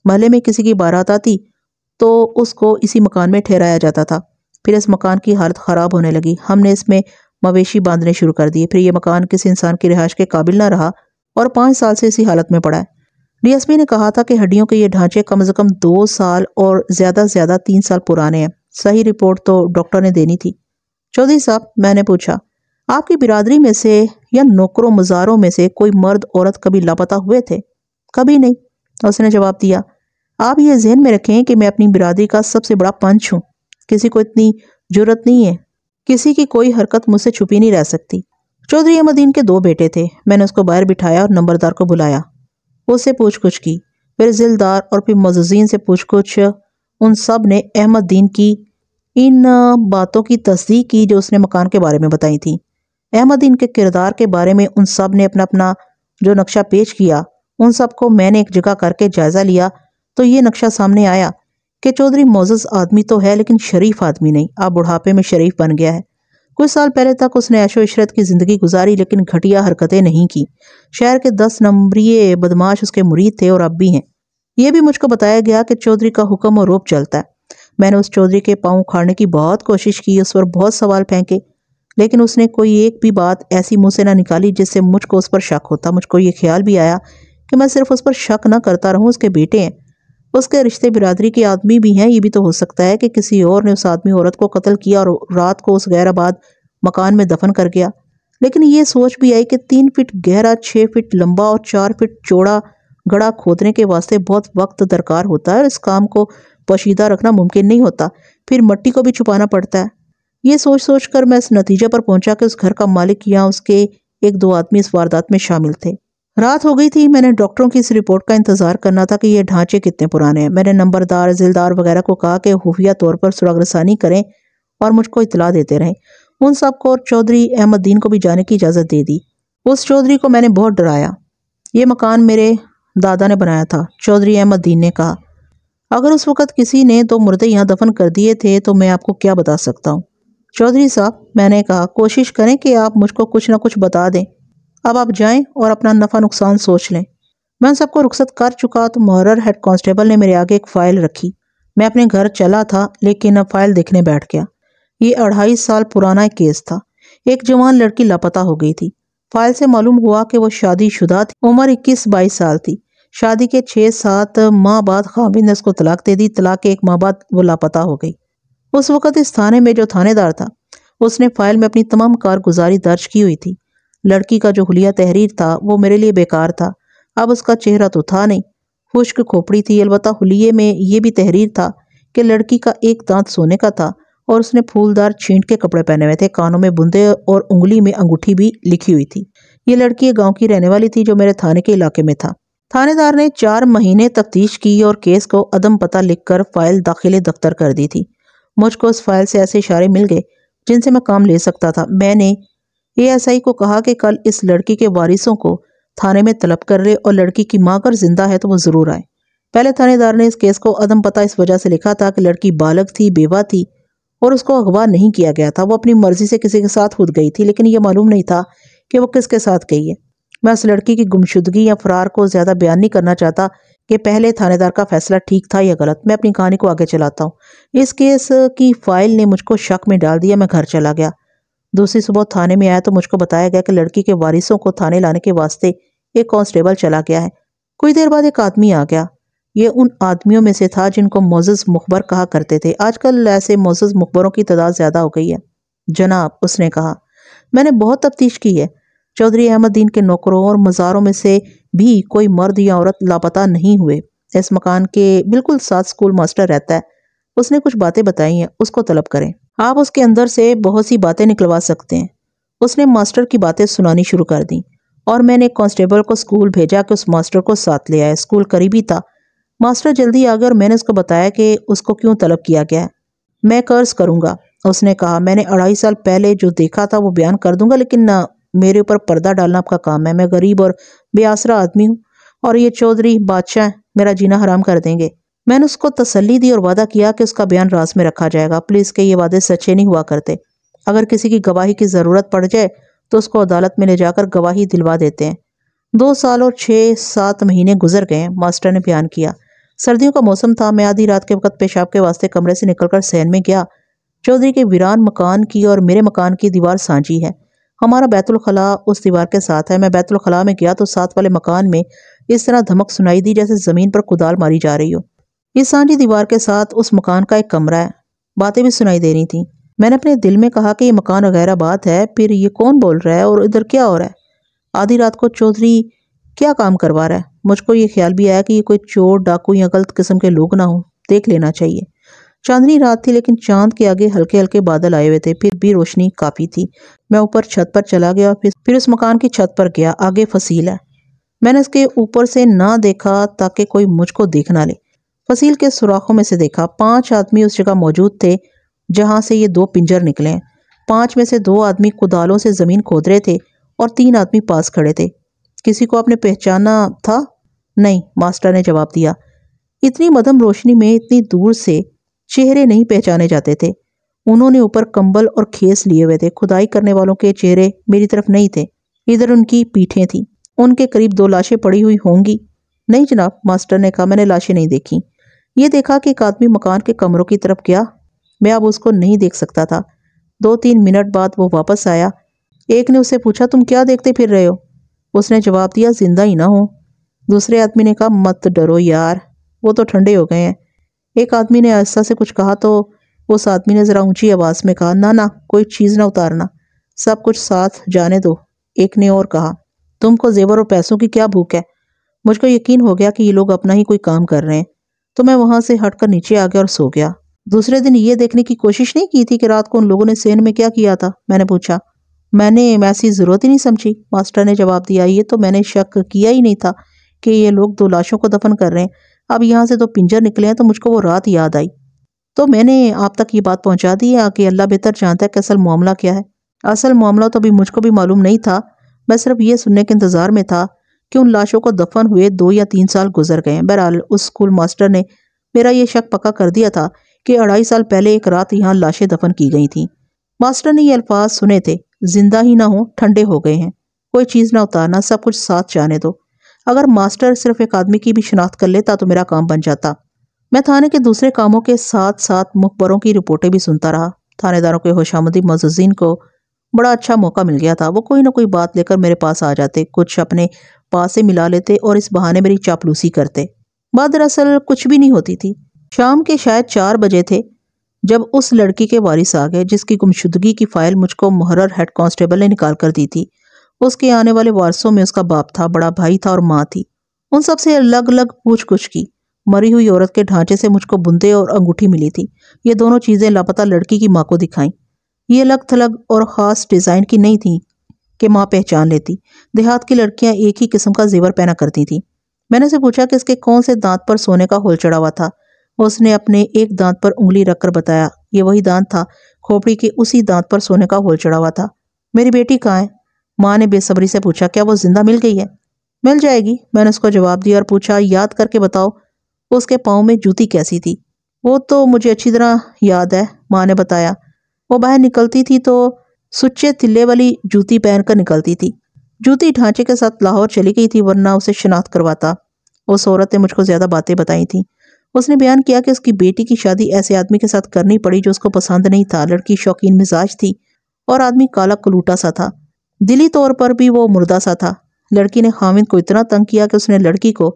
महल में किसी की बारात आती तो उसको इसी मकान में ठहराया जाता था फिर इस मकान की हालत ख़राब होने लगी हमने इसमें मवेशी बांधने शुरू कर दिए फिर ये मकान किसी इंसान की रिहाइश के काबिल ना रहा और पाँच साल से इसी हालत में पड़ा है डीएसपी ने कहा था कि हड्डियों के ये ढांचे कम से कम दो साल और ज़्यादा से ज़्यादा तीन साल पुराने हैं सही रिपोर्ट तो डॉक्टर ने देनी थी चौधरी साहब मैंने पूछा आपकी बिरादरी में से या नौकरों मज़ारों में से कोई मर्द औरत कभी लापता हुए थे कभी नहीं उसने जवाब दिया आप ये जहन में रखें कि मैं अपनी बिरादरी का सबसे बड़ा पंच हूँ किसी को इतनी जरूरत नहीं है किसी की कोई हरकत मुझसे छुपी नहीं रह सकती चौधरी अहमदीन के दो बेटे थे मैंने उसको बाहर बिठाया और नंबरदार को बुलाया उससे पूछ कुछ की फिर जिलदार और फिर मजुजीन से पूछ कुछ उन सब ने अहमद दीन की इन बातों की तस्दीक की जो उसने मकान के बारे में बताई थी अहमद इनके किरदार के बारे में उन सब ने अपना अपना जो नक्शा पेश किया उन सबको मैंने एक जगह करके जायज़ा लिया तो ये नक्शा सामने आया कि चौधरी मोजस आदमी तो है लेकिन शरीफ आदमी नहीं अब बुढ़ापे में शरीफ बन गया है कुछ साल पहले तक उसने ऐशो इशरत की ज़िंदगी गुजारी लेकिन घटिया हरकतें नहीं की शहर के दस नंबरीय बदमाश उसके मुरीद थे और अब भी हैं यह भी मुझको बताया गया कि चौधरी का हुक्म और रोप चलता है मैंने उस चौधरी के पाँव उखाड़ने की बहुत कोशिश की उस पर बहुत सवाल फेंके लेकिन उसने कोई एक भी बात ऐसी मुँह से ना निकाली जिससे मुझको उस पर शक होता मुझको ये ख्याल भी आया कि मैं सिर्फ उस पर शक ना करता रहूँ उसके बेटे हैं उसके रिश्ते बिरादरी के आदमी भी हैं ये भी तो हो सकता है कि किसी और ने उस आदमी औरत को कत्ल किया और रात को उस आबाद मकान में दफन कर गया लेकिन ये सोच भी आई कि तीन फिट गहरा छः फिट लंबा और चार फिट चौड़ा गड़ा खोदने के वास्ते बहुत वक्त दरकार होता है और इस काम को पोशीदा रखना मुमकिन नहीं होता फिर मट्टी को भी छुपाना पड़ता है ये सोच सोच कर मैं इस नतीजे पर पहुंचा कि उस घर का मालिक या उसके एक दो आदमी इस वारदात में शामिल थे रात हो गई थी मैंने डॉक्टरों की इस रिपोर्ट का इंतजार करना था कि ये ढांचे कितने पुराने हैं मैंने नंबरदार जिलदार वगैरह को कहा कि खुफिया तौर पर सुराग रसानी करें और मुझको इतला देते रहें उन सबको और चौधरी अहमद्दीन को भी जाने की इजाज़त दे दी उस चौधरी को मैंने बहुत डराया ये मकान मेरे दादा ने बनाया था चौधरी अहमद्दीन ने कहा अगर उस वक़्त किसी ने तो मुर्दे यहाँ दफन कर दिए थे तो मैं आपको क्या बता सकता हूँ चौधरी साहब मैंने कहा कोशिश करें कि आप मुझको कुछ ना कुछ बता दें अब आप जाएं और अपना नफ़ा नुकसान सोच लें मैं उन सबको रुख्सत कर चुका तो मोहर हेड कांस्टेबल ने मेरे आगे एक फ़ाइल रखी मैं अपने घर चला था लेकिन अब फाइल देखने बैठ गया ये अढ़ाई साल पुराना केस था एक जवान लड़की लापता हो गई थी फाइल से मालूम हुआ कि वो शादी थी उम्र इक्कीस बाईस साल थी शादी के छः सात माह बाद खामिद ने उसको तलाक दे दी तलाक के एक माह बाद वो लापता हो गई उस वक़्त इस थाने में जो थानेदार था उसने फाइल में अपनी तमाम कारगुजारी दर्ज की हुई थी लड़की का जो हुलिया तहरीर था वो मेरे लिए बेकार था अब उसका चेहरा तो था नहीं खुश्क खोपड़ी थी अलबत् हुलिये में ये भी तहरीर था कि लड़की का एक दांत सोने का था और उसने फूलदार छींट के कपड़े पहने हुए थे कानों में बुंदे और उंगली में अंगूठी भी लिखी हुई थी ये लड़की गांव की रहने वाली थी जो मेरे थाने के इलाके में था थानेदार ने चार महीने तफ्तीश की और केस को अदम पता लिखकर फाइल दाखिले दफ्तर कर दी थी मुझको उस फाइल से ऐसे इशारे मिल गए जिनसे मैं काम ले सकता था मैंने एएसआई को कहा कि कल इस लड़की के वारिसों को थाने में तलब कर रहे और लड़की की माँ अगर जिंदा है तो वो ज़रूर आए पहले थानेदार ने इस केस को अदम पता इस वजह से लिखा था कि लड़की बालक थी बेवा थी और उसको अगवा नहीं किया गया था वो अपनी मर्जी से किसी के साथ खुद गई थी लेकिन यह मालूम नहीं था कि वो किसके साथ गई है मैं उस लड़की की गुमशुदगी या फरार को ज़्यादा बयान नहीं करना चाहता कि पहले थानेदार का फैसला ठीक था या गलत मैं अपनी कहानी को आगे चलाता हूँ इस केस की फाइल ने मुझको शक में डाल दिया मैं घर चला गया दूसरी सुबह थाने में आया तो मुझको बताया गया कि लड़की के वारिसों को थाने लाने के वास्ते एक कांस्टेबल चला गया है कुछ देर बाद एक आदमी आ गया ये उन आदमियों में से था जिनको मोजस मुखबर कहा करते थे आजकल ऐसे मोजस मुखबरों की तादाद ज़्यादा हो गई है जनाब उसने कहा मैंने बहुत तफ्तीश की है चौधरी अहमद दीन के नौकरों और मज़ारों में से भी कोई मर्द या औरत लापता नहीं हुए इस मकान के बिल्कुल साथ स्कूल मास्टर रहता है उसने कुछ बातें बताई हैं उसको तलब करें आप उसके अंदर से बहुत सी बातें निकलवा सकते हैं उसने मास्टर की बातें सुनानी शुरू कर दी और मैंने कांस्टेबल को स्कूल भेजा कि उस मास्टर को साथ ले आए स्कूल करीबी था मास्टर जल्दी आ गया और मैंने उसको बताया कि उसको क्यों तलब किया गया मैं कर्ज करूँगा उसने कहा मैंने अढ़ाई साल पहले जो देखा था वो बयान कर दूंगा लेकिन मेरे ऊपर पर्दा डालना आपका काम है मैं गरीब और बेआसरा आदमी हूँ और ये चौधरी बादशाह मेरा जीना हराम कर देंगे मैंने उसको तसल्ली दी और वादा किया कि उसका बयान रास में रखा जाएगा प्लीज़ के ये वादे सच्चे नहीं हुआ करते अगर किसी की गवाही की ज़रूरत पड़ जाए तो उसको अदालत में ले जाकर गवाही दिलवा देते हैं दो साल और छः सात महीने गुजर गए मास्टर ने बयान किया सर्दियों का मौसम था मैं आधी रात के वक्त पेशाब के वास्ते कमरे से निकलकर सैन में गया चौधरी के वीरान मकान की और मेरे मकान की दीवार सांझी है हमारा बैतुलखला उस दीवार के साथ है मैं बैतुलखला में गया तो साथ वाले मकान में इस तरह धमक सुनाई दी जैसे ज़मीन पर कुदाल मारी जा रही हो इस सांझी दीवार के साथ उस मकान का एक कमरा है बातें भी सुनाई दे रही थी मैंने अपने दिल में कहा कि ये मकान वगैरह बात है फिर ये कौन बोल रहा है और इधर क्या हो रहा है आधी रात को चौधरी क्या काम करवा रहा है मुझको ये ख्याल भी आया कि ये कोई चोर डाकू या गलत किस्म के लोग ना हो देख लेना चाहिए चांदनी रात थी लेकिन चांद के आगे हल्के हल्के बादल आए हुए थे फिर भी रोशनी काफ़ी थी मैं ऊपर छत पर चला गया फिर फिर उस मकान की छत पर गया आगे फसील है मैंने उसके ऊपर से ना देखा ताकि कोई मुझको देख ना ले फसील के सुराखों में से देखा पांच आदमी उस जगह मौजूद थे जहां से ये दो पिंजर निकले हैं पांच में से दो आदमी कुदालों से ज़मीन खोद रहे थे और तीन आदमी पास खड़े थे किसी को आपने पहचाना था नहीं मास्टर ने जवाब दिया इतनी मदम रोशनी में इतनी दूर से चेहरे नहीं पहचाने जाते थे उन्होंने ऊपर कंबल और खेस लिए हुए थे खुदाई करने वालों के चेहरे मेरी तरफ नहीं थे इधर उनकी पीठें थीं उनके करीब दो लाशें पड़ी हुई होंगी नहीं जनाब मास्टर ने कहा मैंने लाशें नहीं देखी ये देखा कि एक आदमी मकान के कमरों की तरफ गया मैं अब उसको नहीं देख सकता था दो तीन मिनट बाद वो वापस आया एक ने उससे पूछा तुम क्या देखते फिर रहे हो उसने जवाब दिया जिंदा ही ना हो दूसरे आदमी ने कहा मत डरो यार वो तो ठंडे हो गए हैं एक आदमी ने आहिस्ता से कुछ कहा तो उस आदमी ने ज़रा ऊंची आवाज़ में कहा ना ना कोई चीज़ ना उतारना सब कुछ साथ जाने दो एक ने और कहा तुमको जेवर और पैसों की क्या भूख है मुझको यकीन हो गया कि ये लोग अपना ही कोई काम कर रहे हैं तो मैं वहाँ से हटकर नीचे आ गया और सो गया दूसरे दिन ये देखने की कोशिश नहीं की थी कि रात को उन लोगों ने सेन में क्या किया था मैंने पूछा मैंने ऐसी ज़रूरत ही नहीं समझी मास्टर ने जवाब दिया ये तो मैंने शक किया ही नहीं था कि ये लोग दो लाशों को दफन कर रहे हैं अब यहाँ से तो पिंजर निकले हैं तो मुझको वो रात याद आई तो मैंने आप तक ये बात पहुँचा दी है कि अल्लाह बेहतर जानता है कि असल मामला क्या है असल मामला तो अभी मुझको भी मालूम नहीं था मैं सिर्फ ये सुनने के इंतज़ार में था कि उन लाशों को दफन हुए दो या तीन साल गुजर गए बहरहाल उस स्कूल मास्टर ने मेरा ये शक पक्का कर दिया था कि अढ़ाई साल पहले एक रात यहाँ लाशें दफन की गई थीं मास्टर ने ये अल्फाज सुने थे जिंदा ही ना हो ठंडे हो गए हैं कोई चीज़ ना उतारना सब कुछ साथ जाने दो अगर मास्टर सिर्फ एक आदमी की भी शिनाख्त कर लेता तो मेरा काम बन जाता मैं थाने के दूसरे कामों के साथ साथ मुखबरों की रिपोर्टें भी सुनता रहा थानेदारों के होशामदी मजुजीन को बड़ा अच्छा मौका मिल गया था वो कोई ना कोई बात लेकर मेरे पास आ जाते कुछ अपने पास से मिला लेते और इस बहाने मेरी चापलूसी करते बात दरअसल कुछ भी नहीं होती थी शाम के शायद चार बजे थे जब उस लड़की के वारिस आ गए जिसकी गुमशुदगी की फाइल मुझको मुहर्र हेड कांस्टेबल ने निकाल कर दी थी उसके आने वाले वारसों में उसका बाप था बड़ा भाई था और माँ थी उन सब से अलग अलग पूछ कुछ की मरी हुई औरत के ढांचे से मुझको बुंदे और अंगूठी मिली थी ये दोनों चीज़ें लापता लड़की की माँ को दिखाई ये अलग थलग और ख़ास डिज़ाइन की नहीं थी कि माँ पहचान लेती देहात की लड़कियाँ एक ही किस्म का जेवर पहना करती थीं मैंने उसे पूछा कि इसके कौन से दांत पर सोने का होल चढ़ा हुआ था उसने अपने एक दांत पर उंगली रखकर बताया ये वही दांत था खोपड़ी के उसी दांत पर सोने का होल चढ़ा हुआ था मेरी बेटी कहाँ है माँ ने बेसब्री से पूछा क्या वो जिंदा मिल गई है मिल जाएगी मैंने उसको जवाब दिया और पूछा याद करके बताओ उसके पाँव में जूती कैसी थी वो तो मुझे अच्छी तरह याद है माँ ने बताया वो बाहर निकलती थी तो सुच्चे तिल्ले वाली जूती पहनकर निकलती थी जूती ढांचे के साथ लाहौर चली गई थी वरना उसे शिनाख्त करवाता उस औरत ने मुझको ज़्यादा बातें बताई थी उसने बयान किया कि उसकी बेटी की शादी ऐसे आदमी के साथ करनी पड़ी जो उसको पसंद नहीं था लड़की शौकीन मिजाज थी और आदमी काला कलूटा सा था दिली तौर पर भी वो मुर्दा सा था लड़की ने हामिद को इतना तंग किया कि उसने लड़की को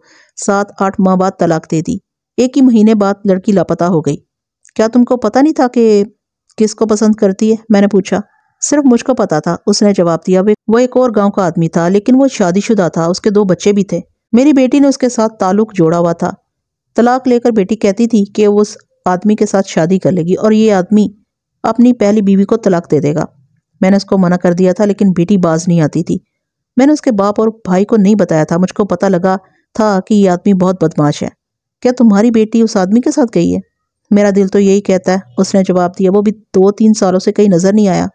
सात आठ माह बाद तलाक दे दी एक ही महीने बाद लड़की लापता हो गई क्या तुमको पता नहीं था कि किसको पसंद करती है मैंने पूछा सिर्फ मुझको पता था उसने जवाब दिया वे वो एक और गांव का आदमी था लेकिन वो शादीशुदा था उसके दो बच्चे भी थे मेरी बेटी ने उसके साथ ताल्लुक जोड़ा हुआ था तलाक लेकर बेटी कहती थी कि वो उस आदमी के साथ शादी कर लेगी और ये आदमी अपनी पहली बीवी को तलाक दे देगा मैंने उसको मना कर दिया था लेकिन बेटी बाज नहीं आती थी मैंने उसके बाप और भाई को नहीं बताया था मुझको पता लगा था कि ये आदमी बहुत बदमाश है क्या तुम्हारी बेटी उस आदमी के साथ गई है मेरा दिल तो यही कहता है उसने जवाब दिया वो भी दो तीन सालों से कहीं नज़र नहीं आया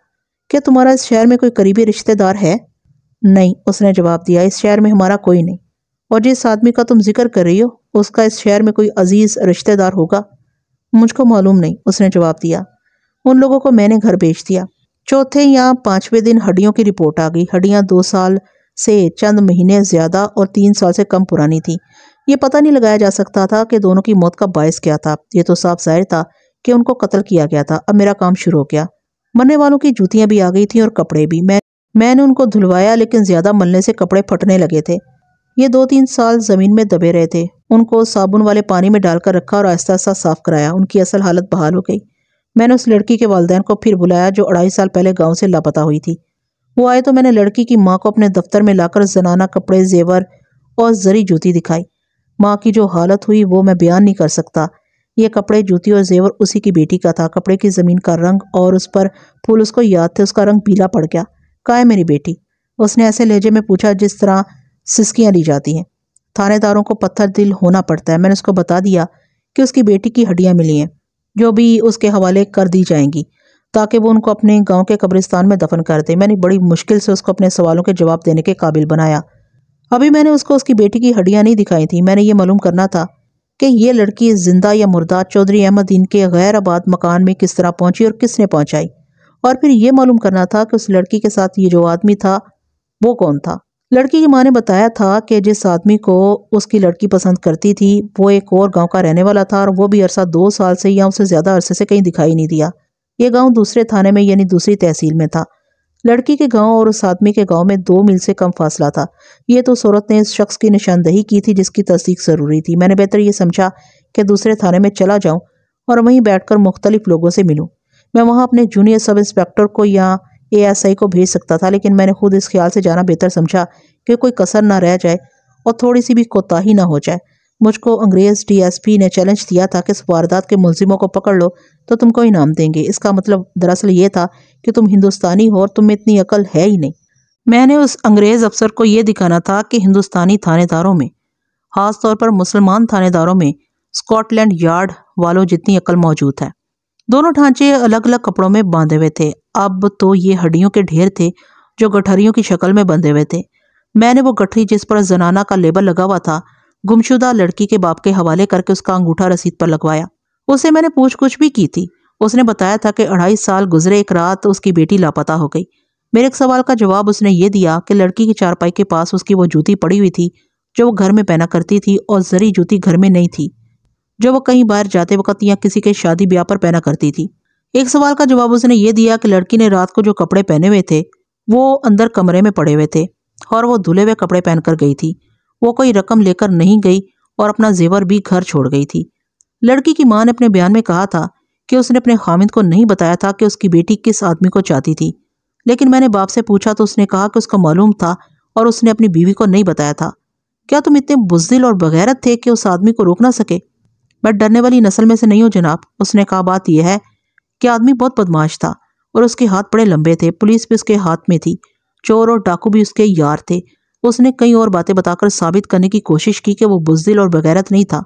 क्या तुम्हारा इस शहर में कोई करीबी रिश्तेदार है नहीं उसने जवाब दिया इस शहर में हमारा कोई नहीं और जिस आदमी का तुम जिक्र कर रही हो उसका इस शहर में कोई अजीज़ रिश्तेदार होगा मुझको मालूम नहीं उसने जवाब दिया उन लोगों को मैंने घर भेज दिया चौथे या पाँचवें दिन हड्डियों की रिपोर्ट आ गई हड्डियाँ दो साल से चंद महीने ज़्यादा और तीन साल से कम पुरानी थी ये पता नहीं लगाया जा सकता था कि दोनों की मौत का बायस क्या था ये तो साफ जाहिर था कि उनको कत्ल किया गया था अब मेरा काम शुरू हो गया मरने वालों की जूतियाँ भी आ गई थी और कपड़े भी मैं मैंने उनको धुलवाया लेकिन ज़्यादा मलने से कपड़े फटने लगे थे ये दो तीन साल ज़मीन में दबे रहे थे उनको साबुन वाले पानी में डालकर रखा और आहिस्ता आहिस्ता साफ कराया उनकी असल हालत बहाल हो गई मैंने उस लड़की के वालदेन को फिर बुलाया जो अढ़ाई साल पहले गाँव से लापता हुई थी वो आए तो मैंने लड़की की माँ को अपने दफ्तर में लाकर जनाना कपड़े जेवर और जरी जूती दिखाई माँ की जो हालत हुई वो मैं बयान नहीं कर सकता ये कपड़े जूती और जेवर उसी की बेटी का था कपड़े की ज़मीन का रंग और उस पर फूल उसको याद थे उसका रंग पीला पड़ गया कहा है मेरी बेटी उसने ऐसे लहजे में पूछा जिस तरह सिस्कियाँ ली जाती हैं थानेदारों को पत्थर दिल होना पड़ता है मैंने उसको बता दिया कि उसकी बेटी की हड्डियाँ मिली हैं जो भी उसके हवाले कर दी जाएंगी ताकि वो उनको अपने गांव के कब्रिस्तान में दफन कर दे मैंने बड़ी मुश्किल से उसको अपने सवालों के जवाब देने के काबिल बनाया अभी मैंने उसको उसकी बेटी की हड्डियाँ नहीं दिखाई थी मैंने ये मालूम करना था कि ये लड़की जिंदा या मुर्दा चौधरी अहमद इनके गैर आबाद मकान में किस तरह पहुंची और किसने पहुंचाई और फिर ये मालूम करना था कि उस लड़की के साथ ये जो आदमी था वो कौन था लड़की की माँ ने बताया था कि जिस आदमी को उसकी लड़की पसंद करती थी वो एक और गांव का रहने वाला था और वो भी अरसा दो साल से या उससे ज़्यादा अरसे से कहीं दिखाई नहीं दिया ये गांव दूसरे थाने में यानी दूसरी तहसील में था लड़की के गांव और उस आदमी के गांव में दो मील से कम फासला था ये तो सूरत ने इस शख्स की निशानदही की थी जिसकी तस्दीक ज़रूरी थी मैंने बेहतर ये समझा कि दूसरे थाने में चला जाऊँ और वहीं बैठ कर मुख्तलिफ लोगों से मिलूँ मैं वहाँ अपने जूनियर सब इंस्पेक्टर को या एएसआई को भेज सकता था लेकिन मैंने खुद इस ख्याल से जाना बेहतर समझा कि कोई कसर ना रह जाए और थोड़ी सी भी कोताही ना हो जाए मुझको अंग्रेज़ डीएसपी ने चैलेंज दिया था कि इस वारदात के मुलजिमों को पकड़ लो तो तुमको इनाम देंगे इसका मतलब दरअसल ये था कि तुम हिंदुस्तानी हो और तुम में इतनी अकल है ही नहीं मैंने उस अंग्रेज़ अफसर को यह दिखाना था कि हिंदुस्तानी थानेदारों में खासतौर पर मुसलमान थानेदारों में स्कॉटलैंड यार्ड वालों जितनी अकल मौजूद है दोनों ढांचे अलग अलग कपड़ों में बांधे हुए थे अब तो ये हड्डियों के ढेर थे जो गठरियों की शक्ल में बंधे हुए थे मैंने वो गठरी जिस पर जनाना का लेबल लगा हुआ था गुमशुदा लड़की के बाप के हवाले करके उसका अंगूठा रसीद पर लगवाया उससे मैंने पूछ कुछ भी की थी उसने बताया था कि अढ़ाई साल गुजरे एक रात उसकी बेटी लापता हो गई मेरे एक सवाल का जवाब उसने ये दिया कि लड़की की चारपाई के पास उसकी वो जूती पड़ी हुई थी जो वो घर में पहना करती थी और जरी जूती घर में नहीं थी जो वो कहीं बाहर जाते वक्त या किसी के शादी ब्याह पर पहना करती थी एक सवाल का जवाब उसने ये दिया कि लड़की ने रात को जो कपड़े पहने हुए थे वो अंदर कमरे में पड़े हुए थे और वो धुले हुए कपड़े पहनकर गई थी वो कोई रकम लेकर नहीं गई और अपना जेवर भी घर छोड़ गई थी लड़की की माँ ने अपने बयान में कहा था कि उसने अपने खामिद को नहीं बताया था कि उसकी बेटी किस आदमी को चाहती थी लेकिन मैंने बाप से पूछा तो उसने कहा कि उसको मालूम था और उसने अपनी बीवी को नहीं बताया था क्या तुम इतने बुजदिल और बगैरत थे कि उस आदमी को रोक ना सके मैं डरने वाली नस्ल में से नहीं हूँ जनाब उसने कहा बात यह है कि आदमी बहुत बदमाश था और उसके हाथ बड़े लंबे थे पुलिस भी उसके हाथ में थी चोर और डाकू भी उसके यार थे उसने कई और बातें बताकर साबित करने की कोशिश की कि वो बुजदिल और बगैरत नहीं था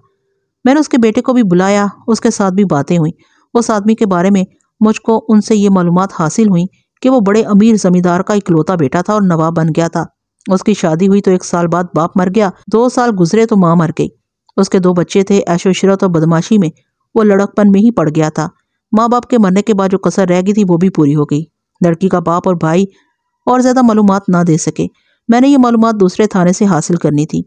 मैंने उसके बेटे को भी बुलाया उसके साथ भी बातें हुई उस आदमी के बारे में मुझको उनसे ये मालूम हासिल हुई कि वो बड़े अमीर जमींदार का इकलौता बेटा था और नवाब बन गया था उसकी शादी हुई तो एक साल बाद बाप मर गया दो साल गुजरे तो माँ मर गई उसके दो बच्चे थे ऐशोशरत और बदमाशी में वो लड़कपन में ही पड़ गया था माँ बाप के मरने के बाद जो कसर रह गई थी वो भी पूरी हो गई लड़की का बाप और भाई और ज़्यादा मालूम ना दे सके मैंने ये मालूम दूसरे थाने से हासिल करनी थी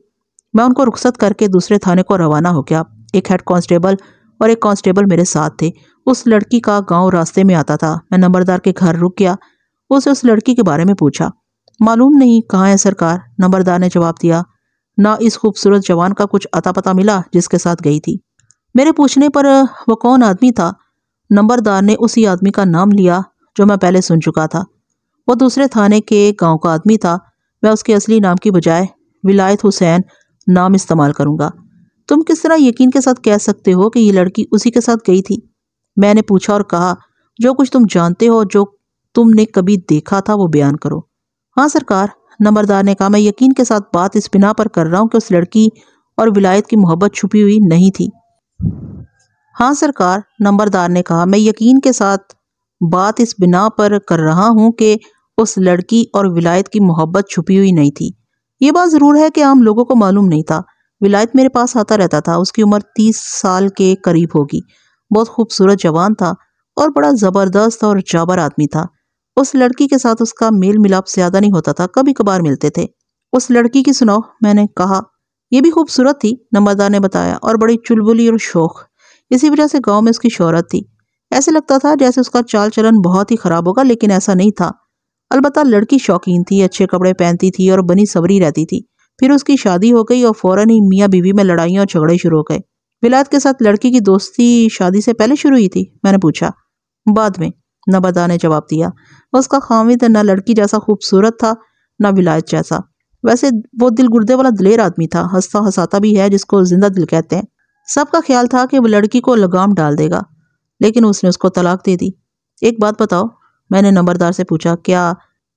मैं उनको रुख्सत करके दूसरे थाने को रवाना हो गया एक हेड कांस्टेबल और एक कांस्टेबल मेरे साथ थे उस लड़की का गांव रास्ते में आता था मैं नंबरदार के घर रुक गया उसे उस लड़की के बारे में पूछा मालूम नहीं कहाँ है सरकार नंबरदार ने जवाब दिया ना इस खूबसूरत जवान का कुछ अता पता मिला जिसके साथ गई थी मेरे पूछने पर वह कौन आदमी था नंबरदार ने उसी आदमी का नाम लिया जो मैं पहले सुन चुका था वो दूसरे थाने के गांव का आदमी था मैं उसके असली नाम की बजाय विलायत हुसैन नाम इस्तेमाल करूँगा तुम किस तरह यकीन के साथ कह सकते हो कि ये लड़की उसी के साथ गई थी मैंने पूछा और कहा जो कुछ तुम जानते हो जो तुमने कभी देखा था वो बयान करो हाँ सरकार नंबरदार ने कहा मैं यकीन के साथ बात इस बिना पर कर रहा हूँ कि उस लड़की और विलायत की मोहब्बत छुपी हुई नहीं थी हाँ सरकार नंबरदार ने कहा मैं यकीन के साथ बात इस बिना पर कर रहा हूँ कि उस लड़की और विलायत की मोहब्बत छुपी हुई नहीं थी ये बात ज़रूर है कि आम लोगों को मालूम नहीं था विलायत मेरे पास आता रहता था उसकी उम्र तीस साल के करीब होगी बहुत खूबसूरत जवान था और बड़ा ज़बरदस्त और जाबर आदमी था उस लड़की के साथ उसका मेल मिलाप ज्यादा नहीं होता था कभी कभार मिलते थे उस लड़की की सुनाओ मैंने कहा यह भी खूबसूरत थी नंबरदार ने बताया और बड़ी चुलबुली और शौक इसी वजह से गांव में उसकी शोहरत थी ऐसे लगता था जैसे उसका चाल चलन बहुत ही खराब होगा लेकिन ऐसा नहीं था अलबत् लड़की शौकीन थी अच्छे कपड़े पहनती थी और बनी सबरी रहती थी फिर उसकी शादी हो गई और फौरन ही मियाँ बीवी में लड़ाइयाँ और झगड़े शुरू हो गए विलायत के साथ लड़की की दोस्ती शादी से पहले शुरू हुई थी मैंने पूछा बाद में बदा ने जवाब दिया उसका खामिद तो न लड़की जैसा खूबसूरत था न विलायत जैसा वैसे वो दिल गुर्दे वाला दिलेर आदमी था हंसता हंसाता भी है जिसको जिंदा दिल कहते हैं सबका ख्याल था कि वो लड़की को लगाम डाल देगा लेकिन उसने उसको तलाक दे दी एक बात बताओ मैंने नंबरदार से पूछा क्या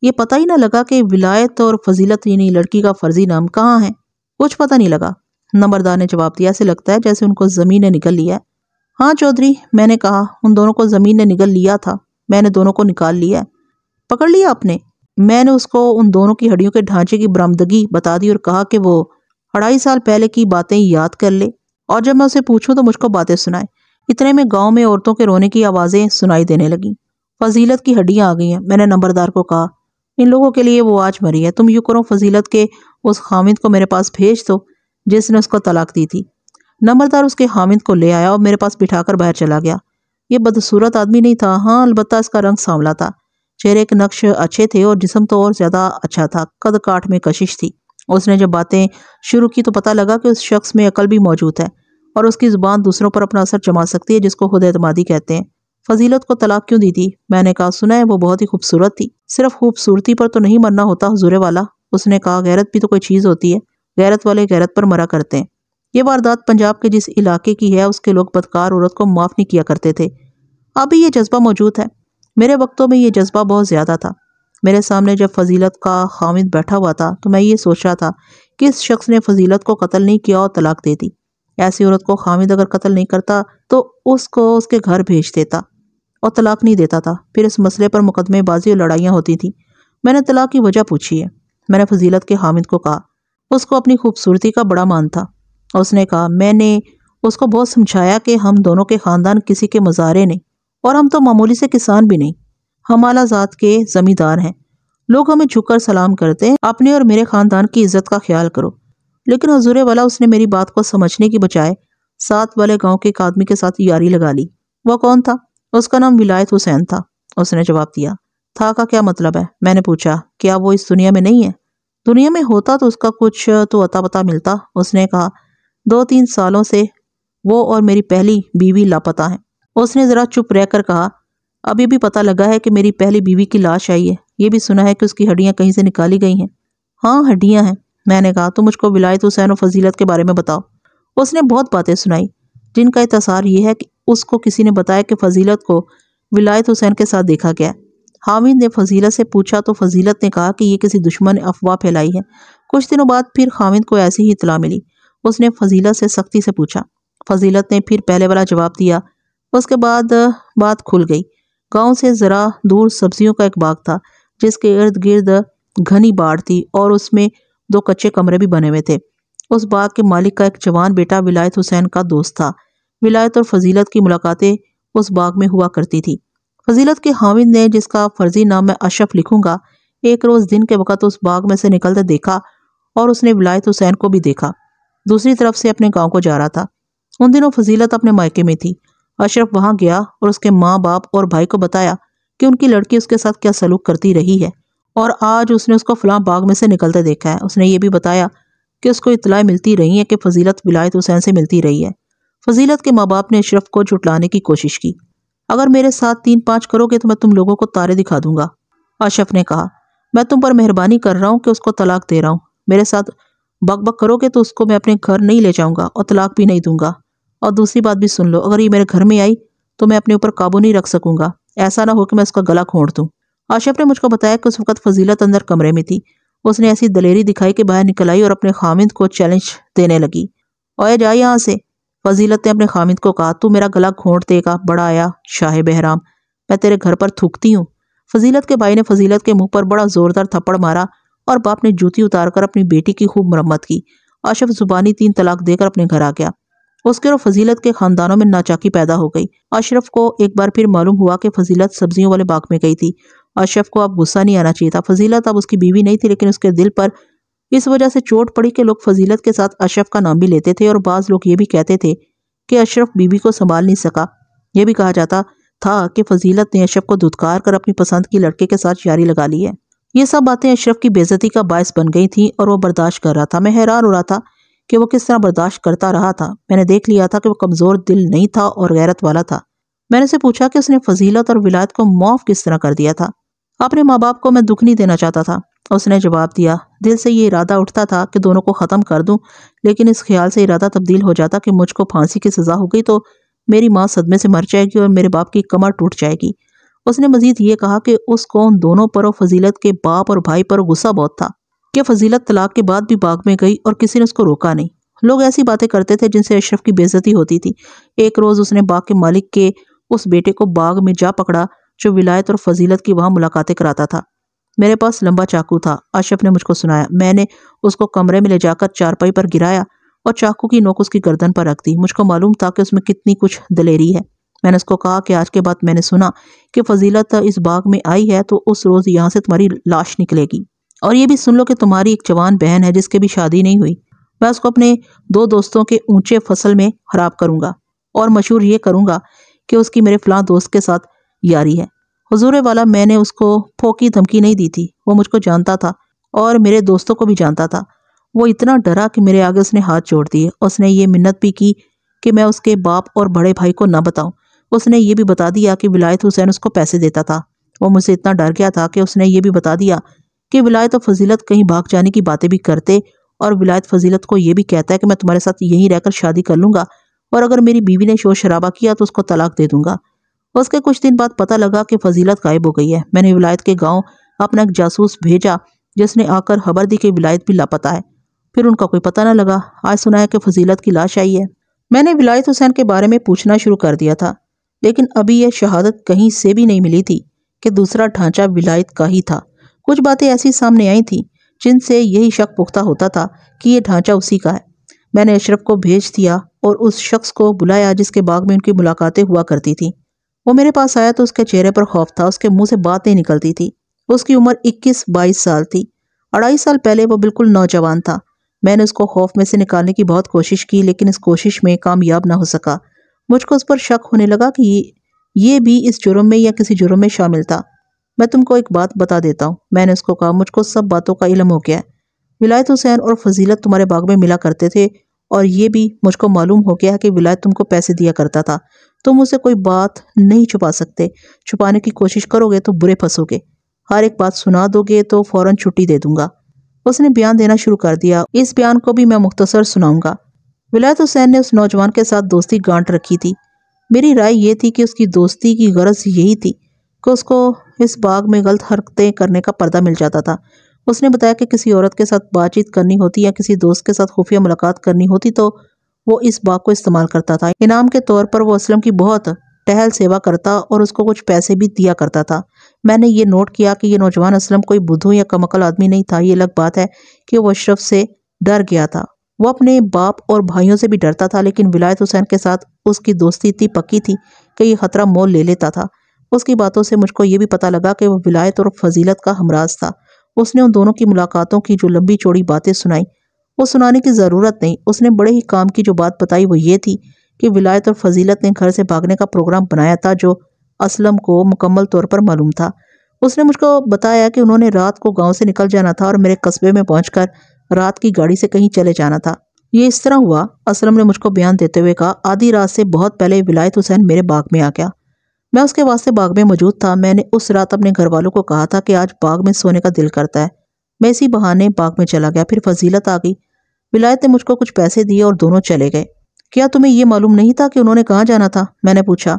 ये पता ही ना लगा कि विलायत और फजीलत यानी लड़की का फर्जी नाम कहाँ है कुछ पता नहीं लगा नंबरदार ने जवाब दिया ऐसे लगता है जैसे उनको ज़मीन ने निकल लिया है हाँ चौधरी मैंने कहा उन दोनों को ज़मीन ने निकल लिया था मैंने दोनों को निकाल लिया पकड़ लिया आपने मैंने उसको उन दोनों की हड्डियों के ढांचे की बरामदगी बता दी और कहा कि वो अढ़ाई साल पहले की बातें याद कर ले और जब मैं उसे पूछूं तो मुझको बातें सुनाए इतने में गांव में औरतों के रोने की आवाज़ें सुनाई देने लगी फजीलत की हड्डियां आ गई हैं मैंने नंबरदार को कहा इन लोगों के लिए वो आज मरी है तुम यूँ करो फजीलत के उस हामिद को मेरे पास भेज दो जिसने उसको तलाक दी थी नंबरदार उसके हामिद को ले आया और मेरे पास बिठा बाहर चला गया ये बदसूरत आदमी नहीं था हाँ अलबत् इसका रंग सांवला था चेहरे के नक्श अच्छे थे और जिसम तो और ज़्यादा अच्छा था कद काठ में कशिश थी उसने जब बातें शुरू की तो पता लगा कि उस शख्स में अकल भी मौजूद है और उसकी ज़ुबान दूसरों पर अपना असर जमा सकती है जिसको खुद एतमादी कहते हैं फजीलत को तलाक क्यों दी थी मैंने कहा सुना है वो बहुत ही खूबसूरत थी सिर्फ खूबसूरती पर तो नहीं मरना होता हजूरे वाला उसने कहा गैरत भी तो कोई चीज़ होती है गैरत वाले गैरत पर मरा करते हैं ये वारदात पंजाब के जिस इलाके की है उसके लोग बदकार औरत को माफ़ नहीं किया करते थे अभी यह जज्बा मौजूद है मेरे वक्तों में ये जज्बा बहुत ज़्यादा था मेरे सामने जब फजीलत का हामिद बैठा हुआ था तो मैं ये सोच रहा था कि इस शख्स ने फजीलत को कत्ल नहीं किया और तलाक दे दी ऐसी औरत को हामिद अगर कत्ल नहीं करता तो उसको उसके घर भेज देता और तलाक नहीं देता था फिर इस मसले पर मुकदमेबाजी और लड़ाइयाँ होती थी मैंने तलाक की वजह पूछी है मैंने फजीलत के हामिद को कहा उसको अपनी खूबसूरती का बड़ा मान था उसने कहा मैंने उसको बहुत समझाया कि हम दोनों के ख़ानदान किसी के मजारे नहीं और हम तो मामूली से किसान भी नहीं हम आला ज़ात के ज़मींदार हैं लोग हमें झुककर सलाम करते हैं अपने और मेरे ख़ानदान की इज्जत का ख्याल करो लेकिन हजूरे वाला उसने मेरी बात को समझने की बजाय साथ वाले गांव के एक आदमी के साथ यारी लगा ली वह कौन था उसका नाम विलायत हुसैन था उसने जवाब दिया था का क्या मतलब है मैंने पूछा क्या वो इस दुनिया में नहीं है दुनिया में होता तो उसका कुछ तो अता पता मिलता उसने कहा दो तीन सालों से वो और मेरी पहली बीवी लापता हैं उसने ज़रा चुप रहकर कहा अभी भी पता लगा है कि मेरी पहली बीवी की लाश आई है ये भी सुना है कि उसकी हड्डियाँ कहीं से निकाली गई हैं हाँ हड्डियाँ हैं मैंने कहा तो मुझको विलायत हुसैन और फजीलत के बारे में बताओ उसने बहुत बातें सुनाई जिनका इतसार यह है कि उसको किसी ने बताया कि फजीलत को विलायत हुसैन के साथ देखा गया हामिद ने फजीलत से पूछा तो फजीलत ने कहा कि ये किसी दुश्मन ने अफवाह फैलाई है कुछ दिनों बाद फिर हामिद को ऐसी ही इतला मिली उसने फजीलत से सख्ती से पूछा फजीलत ने फिर पहले वाला जवाब दिया उसके बाद बात खुल गई गांव से ज़रा दूर सब्जियों का एक बाग था जिसके इर्द गिर्द घनी बाढ़ थी और उसमें दो कच्चे कमरे भी बने हुए थे उस बाग के मालिक का एक जवान बेटा विलायत हुसैन का दोस्त था विलायत और फजीलत की मुलाकातें उस बाग में हुआ करती थी फजीलत के हामिद ने जिसका फर्जी नाम मैं अशफ लिखूंगा एक रोज़ दिन के वक्त उस बाग में से निकलते देखा और उसने विलायत हुसैन को भी देखा दूसरी तरफ से अपने गांव को जा रहा था उन दिनों फजीलत अपने मायके में थी अशरफ वहां गया और उसके माँ बाप और भाई को बताया कि उनकी लड़की उसके साथ क्या सलूक करती रही है और आज उसने उसको फलां बाग में से निकलते देखा है उसने ये भी बताया कि उसको इतलाएँ मिलती रही हैं कि फजीलत विलायत हुसैन से मिलती रही है फजीलत के माँ बाप ने अशरफ को जुटलाने की कोशिश की अगर मेरे साथ तीन पाँच करोगे तो मैं तुम लोगों को तारे दिखा दूंगा अशरफ ने कहा मैं तुम पर मेहरबानी कर रहा हूँ कि उसको तलाक दे रहा हूँ मेरे साथ बकबक करोगे तो उसको मैं अपने घर नहीं ले जाऊंगा और तलाक भी नहीं दूंगा और दूसरी बात भी सुन लो अगर ये मेरे घर में आई तो मैं अपने ऊपर काबू नहीं रख सकूंगा ऐसा ना हो कि मैं उसका गला खोड़ दूँ आशफ ने मुझको बताया कि उस वक्त फजीलत अंदर कमरे में थी उसने ऐसी दलेरी दिखाई कि बाहर निकल आई और अपने खामिद को चैलेंज देने लगी और जा यहाँ से फजीलत ने अपने खामिद को कहा तू मेरा गला घोंट देगा बड़ा आया शाह बहराम मैं तेरे घर पर थूकती हूँ फजीलत के भाई ने फजीलत के मुंह पर बड़ा जोरदार थप्पड़ मारा और बाप ने जूती उतार कर अपनी बेटी की खूब मरम्मत की आशफ जुबानी तीन तलाक देकर अपने घर आ गया उसके और फजीलत के खानदानों में नाचाकी पैदा हो गई अशरफ को एक बार फिर मालूम हुआ कि फजीलत सब्जियों वाले बाग में गई थी अशरफ को अब गुस्सा नहीं आना चाहिए था फजीलत अब उसकी बीवी नहीं थी लेकिन उसके दिल पर इस वजह से चोट पड़ी कि लोग फजीलत के साथ अशरफ का नाम भी लेते थे और बाज़ लोग ये भी कहते थे कि अशरफ बीवी को संभाल नहीं सका यह भी कहा जाता था कि फजीलत ने अशरफ को धुतकार कर अपनी पसंद की लड़के के साथ यारी लगा ली है ये सब बातें अशरफ की बेजती का बायस बन गई थी और वो बर्दाश्त कर रहा था मैं हैरान हो रहा था कि वो किस तरह बर्दाश्त करता रहा था मैंने देख लिया था कि वो कमज़ोर दिल नहीं था और गैरत वाला था मैंने उसे पूछा कि उसने फजीलत और विलायत को मौफ किस तरह कर दिया था अपने माँ बाप को मैं दुख नहीं देना चाहता था उसने जवाब दिया दिल से ये इरादा उठता था कि दोनों को ख़त्म कर दूँ लेकिन इस ख्याल से इरादा तब्दील हो जाता कि मुझको फांसी की सज़ा हो गई तो मेरी माँ सदमे से मर जाएगी और मेरे बाप की कमर टूट जाएगी उसने मजीद ये कहा कि उसको उन दोनों पर और फजीलत के बाप और भाई पर गुस्सा बहुत था क्या फजीलत तलाक के बाद भी बाग में गई और किसी ने उसको रोका नहीं लोग ऐसी बातें करते थे जिनसे अशरफ की बेजती होती थी एक रोज़ उसने बाग के मालिक के उस बेटे को बाग में जा पकड़ा जो विलायत और फजीलत की वहां मुलाकातें कराता था मेरे पास लंबा चाकू था अशरफ ने मुझको सुनाया मैंने उसको कमरे में ले जाकर चारपाई पर गिराया और चाकू की नोक उसकी गर्दन पर रख दी मुझको मालूम था कि उसमें कितनी कुछ दलेरी है मैंने उसको कहा कि आज के बाद मैंने सुना कि फजीलत इस बाग में आई है तो उस रोज़ यहाँ से तुम्हारी लाश निकलेगी और ये भी सुन लो कि तुम्हारी एक जवान बहन है जिसके भी शादी नहीं हुई मैं उसको अपने दो दोस्तों के ऊंचे फसल में खराब करूंगा और मशहूर ये करूंगा कि उसकी मेरे फला दोस्त के साथ यारी है हजूर वाला मैंने उसको फोकी धमकी नहीं दी थी वो मुझको जानता था और मेरे दोस्तों को भी जानता था वो इतना डरा कि मेरे आगे उसने हाथ जोड़ दिए उसने ये मिन्नत भी की कि मैं उसके बाप और बड़े भाई को ना बताऊं उसने ये भी बता दिया कि विलायत हुसैन उसको पैसे देता था वो मुझसे इतना डर गया था कि उसने ये भी बता दिया कि विलायत और फजीलत कहीं भाग जाने की बातें भी करते और विलायत फजीलत को यह भी कहता है कि मैं तुम्हारे साथ यहीं रहकर शादी कर लूंगा और अगर मेरी बीवी ने शोर शराबा किया तो उसको तलाक दे दूंगा उसके कुछ दिन बाद पता लगा कि फजीलत गायब हो गई है मैंने विलायत के गाँव अपना एक जासूस भेजा जिसने आकर खबर दी कि विलायत भी लापता है फिर उनका कोई पता ना लगा आज सुनाया कि फजीलत की लाश आई है मैंने विलायत हुसैन के बारे में पूछना शुरू कर दिया था लेकिन अभी यह शहादत कहीं से भी नहीं मिली थी कि दूसरा ढांचा विलायत का ही था कुछ बातें ऐसी सामने आई थी जिनसे यही शक पुख्ता होता था कि यह ढांचा उसी का है मैंने अशरफ को भेज दिया और उस शख्स को बुलाया जिसके बाग में उनकी मुलाकातें हुआ करती थी वो मेरे पास आया तो उसके चेहरे पर खौफ था उसके मुंह से बातें निकलती थी उसकी उम्र 21-22 साल थी अढ़ाई साल पहले वो बिल्कुल नौजवान था मैंने उसको खौफ में से निकालने की बहुत कोशिश की लेकिन इस कोशिश में कामयाब ना हो सका मुझको उस पर शक होने लगा कि ये भी इस जुर्म में या किसी जुर्म में शामिल था मैं तुमको एक बात बता देता हूँ मैंने उसको कहा मुझको सब बातों का इलम हो गया है विलायत हुसैन और फजीलत तुम्हारे बाग में मिला करते थे और ये भी मुझको मालूम हो गया कि विलायत तुमको पैसे दिया करता था तुम उसे कोई बात नहीं छुपा सकते छुपाने की कोशिश करोगे तो बुरे फंसोगे हर एक बात सुना दोगे तो फ़ौरन छुट्टी दे दूंगा उसने बयान देना शुरू कर दिया इस बयान को भी मैं मुख्तसर सुनाऊंगा विलायत हुसैन ने उस नौजवान के साथ दोस्ती गांठ रखी थी मेरी राय ये थी कि उसकी दोस्ती की गरज यही थी कि उसको इस बाग में गलत हरकतें करने का पर्दा मिल जाता था उसने बताया कि किसी औरत के साथ बातचीत करनी होती या किसी दोस्त के साथ खुफिया मुलाकात करनी होती तो वो इस बाग को इस्तेमाल करता था इनाम के तौर पर वो असलम की बहुत टहल सेवा करता और उसको कुछ पैसे भी दिया करता था मैंने ये नोट किया कि यह नौजवान असलम कोई बुद्धू या कमकल आदमी नहीं था ये अलग बात है कि वह अशरफ से डर गया था वो अपने बाप और भाइयों से भी डरता था लेकिन विलायत हुसैन के साथ उसकी दोस्ती इतनी पक्की थी कि ये ख़तरा मोल ले लेता था उसकी बातों से मुझको ये भी पता लगा कि वह विलायत और फजीलत का हमराज था उसने उन दोनों की मुलाकातों की जो लंबी चौड़ी बातें सुनाई वो सुनाने की ज़रूरत नहीं उसने बड़े ही काम की जो बात बताई वो ये थी कि विलायत और फजीलत ने घर से भागने का प्रोग्राम बनाया था जो असलम को मुकम्मल तौर पर मालूम था उसने मुझको बताया कि उन्होंने रात को गांव से निकल जाना था और मेरे कस्बे में पहुंचकर रात की गाड़ी से कहीं चले जाना था ये इस तरह हुआ असलम ने मुझको बयान देते हुए कहा आधी रात से बहुत पहले विलायत हुसैन मेरे बाग में आ गया मैं उसके वास्ते बाग में मौजूद था मैंने उस रात अपने घर वालों को कहा था कि आज बाग में सोने का दिल करता है मैं इसी बहाने बाग में चला गया फिर फजीलत आ गई विलायत ने मुझको कुछ पैसे दिए और दोनों चले गए क्या तुम्हें यह मालूम नहीं था कि उन्होंने कहाँ जाना था मैंने पूछा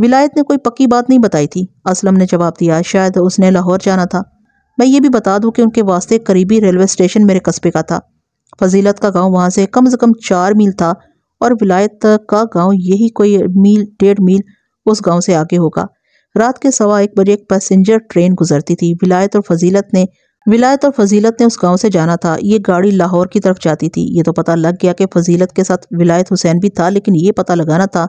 विलायत ने कोई पक्की बात नहीं बताई थी असलम ने जवाब दिया शायद उसने लाहौर जाना था मैं ये भी बता दूं कि उनके वास्ते करीबी रेलवे स्टेशन मेरे कस्बे का था फजीलत का गांव वहाँ से कम से कम चार मील था और विलायत का गांव यही कोई मील डेढ़ मील उस गांव से आगे होगा रात के सवा एक बजे एक पैसेंजर ट्रेन गुजरती थी विलायत और फजीलत ने विलायत और फजीलत ने उस गांव से जाना था ये गाड़ी लाहौर की तरफ जाती थी ये तो पता लग गया कि फजीलत के साथ विलायत हुसैन भी था लेकिन ये पता लगाना था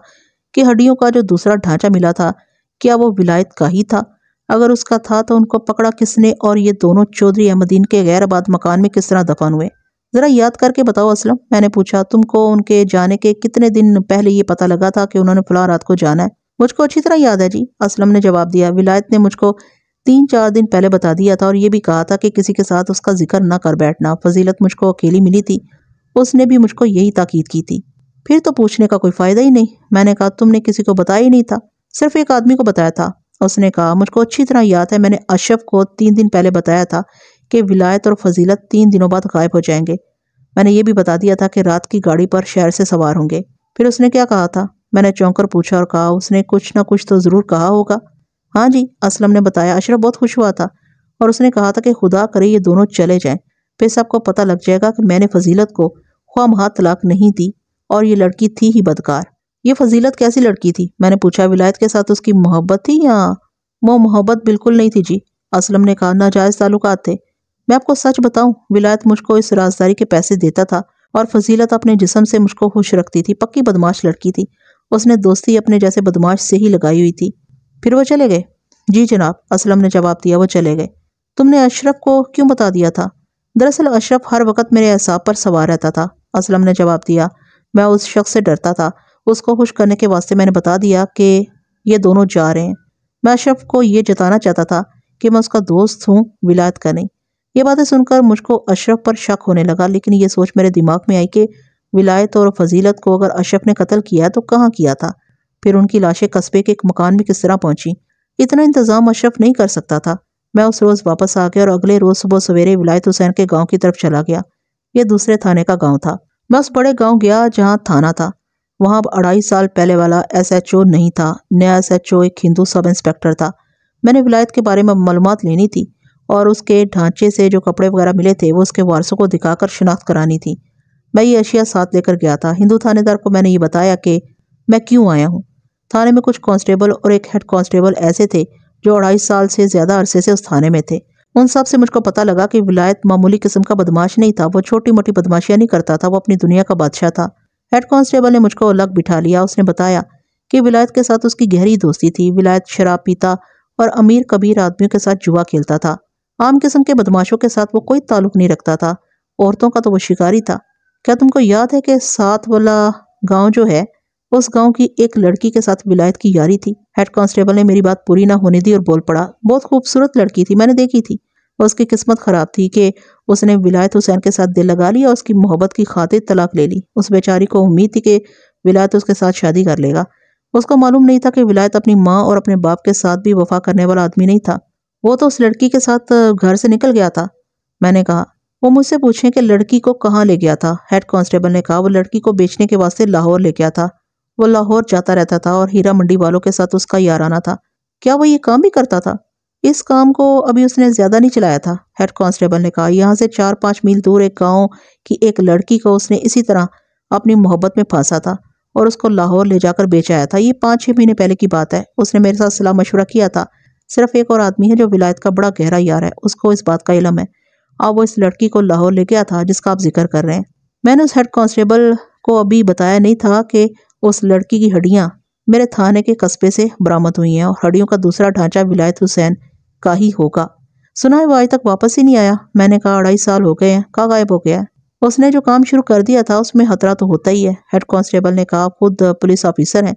कि हड्डियों का जो दूसरा ढांचा मिला था क्या वो विलायत का ही था अगर उसका था तो उनको पकड़ा किसने और ये दोनों चौधरी अहमदीन के गैर आबाद मकान में किस तरह दफन हुए ज़रा याद करके बताओ असलम मैंने पूछा तुमको उनके जाने के कितने दिन पहले ये पता लगा था कि उन्होंने फला रात को जाना है मुझको अच्छी तरह याद है जी असलम ने जवाब दिया विलायत ने मुझको तीन चार दिन पहले बता दिया था और ये भी कहा था कि किसी के साथ उसका जिक्र ना कर बैठना फजीलत मुझको अकेली मिली थी उसने भी मुझको यही ताकीद की थी फिर तो पूछने का कोई फ़ायदा ही नहीं मैंने कहा तुमने किसी को बताया ही नहीं था सिर्फ एक आदमी को बताया था उसने कहा मुझको अच्छी तरह याद है मैंने अशफ को तीन दिन पहले बताया था कि विलायत और फजीलत तीन दिनों बाद गायब हो जाएंगे मैंने ये भी बता दिया था कि रात की गाड़ी पर शहर से सवार होंगे फिर उसने क्या कहा था मैंने चौंकर पूछा और कहा उसने कुछ ना कुछ तो ज़रूर कहा होगा हाँ जी असलम ने बताया अशरफ बहुत खुश हुआ था और उसने कहा था कि खुदा करे ये दोनों चले जाएं फिर सबको पता लग जाएगा कि मैंने फजीलत को ख्वाम हाथ तलाक नहीं दी और ये लड़की थी ही बदकार ये फजीलत कैसी लड़की थी मैंने पूछा विलायत के साथ उसकी मोहब्बत थी या वो मोहब्बत बिल्कुल नहीं थी जी असलम ने कहा नाजायज़ ताल्लुक थे मैं आपको सच बताऊं विलायत मुझको इस राजदारी के पैसे देता था और फजीलत अपने जिसम से मुझको खुश रखती थी पक्की बदमाश लड़की थी उसने दोस्ती अपने जैसे बदमाश से ही लगाई हुई थी फिर वो चले गए जी जनाब असलम ने जवाब दिया वो चले गए तुमने अशरफ को क्यों बता दिया था दरअसल अशरफ हर वक्त मेरे एहसाब पर सवार रहता था असलम ने जवाब दिया मैं उस शख्स से डरता था उसको खुश करने के वास्ते मैंने बता दिया कि ये दोनों जा रहे हैं मैं अशरफ को ये जताना चाहता था कि मैं उसका दोस्त हूँ विलायत का नहीं ये बातें सुनकर मुझको अशरफ पर शक होने लगा लेकिन ये सोच मेरे दिमाग में आई कि विलायत और फजीलत को अगर अशरफ ने कत्ल किया तो कहाँ किया था फिर उनकी लाशें कस्बे के एक मकान में किस तरह पहुंची इतना इंतज़ाम अशरफ नहीं कर सकता था मैं उस रोज़ वापस आ गया और अगले रोज़ सुबह सवेरे विलायत हुसैन के गांव की तरफ चला गया यह दूसरे थाने का गांव था मैं उस बड़े गांव गया जहां थाना था वहां अब अढ़ाई साल पहले वाला एसएचओ नहीं था नया एसएचओ एक हिंदू सब इंस्पेक्टर था मैंने विलायत के बारे में मालूम लेनी थी और उसके ढांचे से जो कपड़े वगैरह मिले थे वो उसके वारसों को दिखाकर शिनाख्त करानी थी मैं ये अशिया साथ लेकर गया था हिंदू थानेदार को मैंने ये बताया कि मैं क्यों आया हूँ थाने में कुछ कांस्टेबल और एक हेड कांस्टेबल ऐसे थे जो अढ़ाई साल से ज़्यादा अरसे से उस थाने में थे उन सब से मुझको पता लगा कि विलायत मामूली किस्म का बदमाश नहीं था वो छोटी मोटी बदमाशियाँ नहीं करता था वो अपनी दुनिया का बादशाह था हेड कांस्टेबल ने मुझको अलग बिठा लिया उसने बताया कि विलायत के साथ उसकी गहरी दोस्ती थी विलायत शराब पीता और अमीर कबीर आदमियों के साथ जुआ खेलता था आम किस्म के बदमाशों के साथ वो कोई ताल्लुक नहीं रखता था औरतों का तो वो शिकारी था क्या तुमको याद है कि साथ वाला गांव जो है उस गांव की एक लड़की के साथ विलायत की यारी थी हेड कांस्टेबल ने मेरी बात पूरी ना होने दी और बोल पड़ा बहुत खूबसूरत लड़की थी मैंने देखी थी उसकी किस्मत ख़राब थी कि उसने विलायत हुसैन के साथ दिल लगा लिया और उसकी मोहब्बत की खातिर तलाक ले ली उस बेचारी को उम्मीद थी कि विलायत उसके साथ शादी कर लेगा उसको मालूम नहीं था कि विलायत अपनी माँ और अपने बाप के साथ भी वफा करने वाला आदमी नहीं था वो तो उस लड़की के साथ घर से निकल गया था मैंने कहा वो मुझसे पूछे कि लड़की को कहाँ ले गया था हेड कांस्टेबल ने कहा वो लड़की को बेचने के वास्ते लाहौर ले गया था वो लाहौर जाता रहता था और हीरा मंडी वालों के साथ उसका याराना था क्या वो ये काम भी करता था इस काम को अभी उसने ज़्यादा नहीं चलाया था हेड कांस्टेबल ने कहा यहाँ से चार पाँच मील दूर एक गाँव की एक लड़की को उसने इसी तरह अपनी मोहब्बत में फांसा था और उसको लाहौर ले जाकर बेचाया था ये पाँच छः महीने पहले की बात है उसने मेरे साथ सलाह मशवरा किया था सिर्फ एक और आदमी है जो विलायत का बड़ा गहरा यार है उसको इस बात का इलम है अब वो इस लड़की को लाहौर ले गया था जिसका आप जिक्र कर रहे हैं मैंने उस हेड कांस्टेबल को अभी बताया नहीं था कि उस लड़की की हड्डियाँ मेरे थाने के कस्बे से बरामद हुई हैं और हड्डियों का दूसरा ढांचा विलायत हुसैन का ही होगा सुना है वो आज तक वापस ही नहीं आया मैंने कहा अढ़ाई साल हो गए हैं कहा गायब हो गया है उसने जो काम शुरू कर दिया था उसमें खतरा तो होता ही है हेड कांस्टेबल ने कहा खुद पुलिस ऑफिसर हैं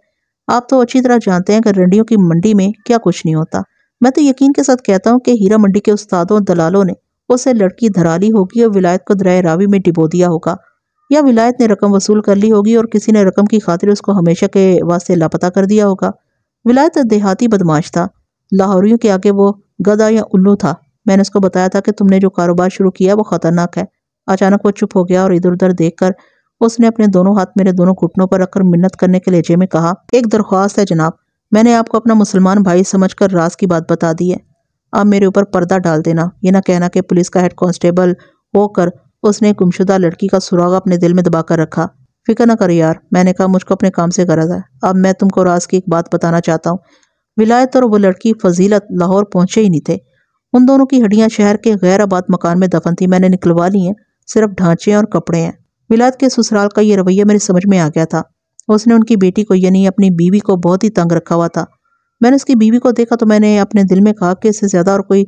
आप तो अच्छी तरह जानते हैं कि रंडियों की मंडी में क्या कुछ नहीं होता मैं तो यकीन के साथ कहता हूँ कि हीरा मंडी के उस्तादों दलालों ने उसे लड़की धराली होगी और विलायत को दराय रावी में डिबो दिया होगा या विलायत ने रकम वसूल कर ली होगी और किसी ने रकम की खातिर उसको हमेशा के वास्ते लापता कर दिया होगा विलायत देहाती बदमाश था लाहौरियों के आगे वो गदा या उल्लू था मैंने उसको बताया था कि तुमने जो कारोबार शुरू किया वो खतरनाक है अचानक वो चुप हो गया और इधर उधर देख कर उसने अपने दोनों हाथ मेरे दोनों घुटनों पर रखकर मिन्नत करने के लेजे में कहा एक दरख्वास्त है जनाब मैंने आपको अपना मुसलमान भाई समझकर राज की बात बता दी है अब मेरे ऊपर पर्दा डाल देना ये ना कहना कि पुलिस का हेड कांस्टेबल होकर उसने गुमशुदा लड़की का सुराग अपने दिल में दबा कर रखा फिक्र ना करो यार मैंने कहा मुझको अपने काम से गरज है अब मैं तुमको राज की एक बात बताना चाहता हूँ विलायत और वो लड़की फजीलत लाहौर पहुंचे ही नहीं थे उन दोनों की हड्डियाँ शहर के गैर आबाद मकान में दफन थी मैंने निकलवा ली हैं सिर्फ ढांचे और कपड़े हैं विलायत के ससुराल का ये रवैया मेरी समझ में आ गया था उसने उनकी बेटी को यानी अपनी बीवी को बहुत ही तंग रखा हुआ था मैंने उसकी बीवी को देखा तो मैंने अपने दिल में कहा कि इससे ज़्यादा और कोई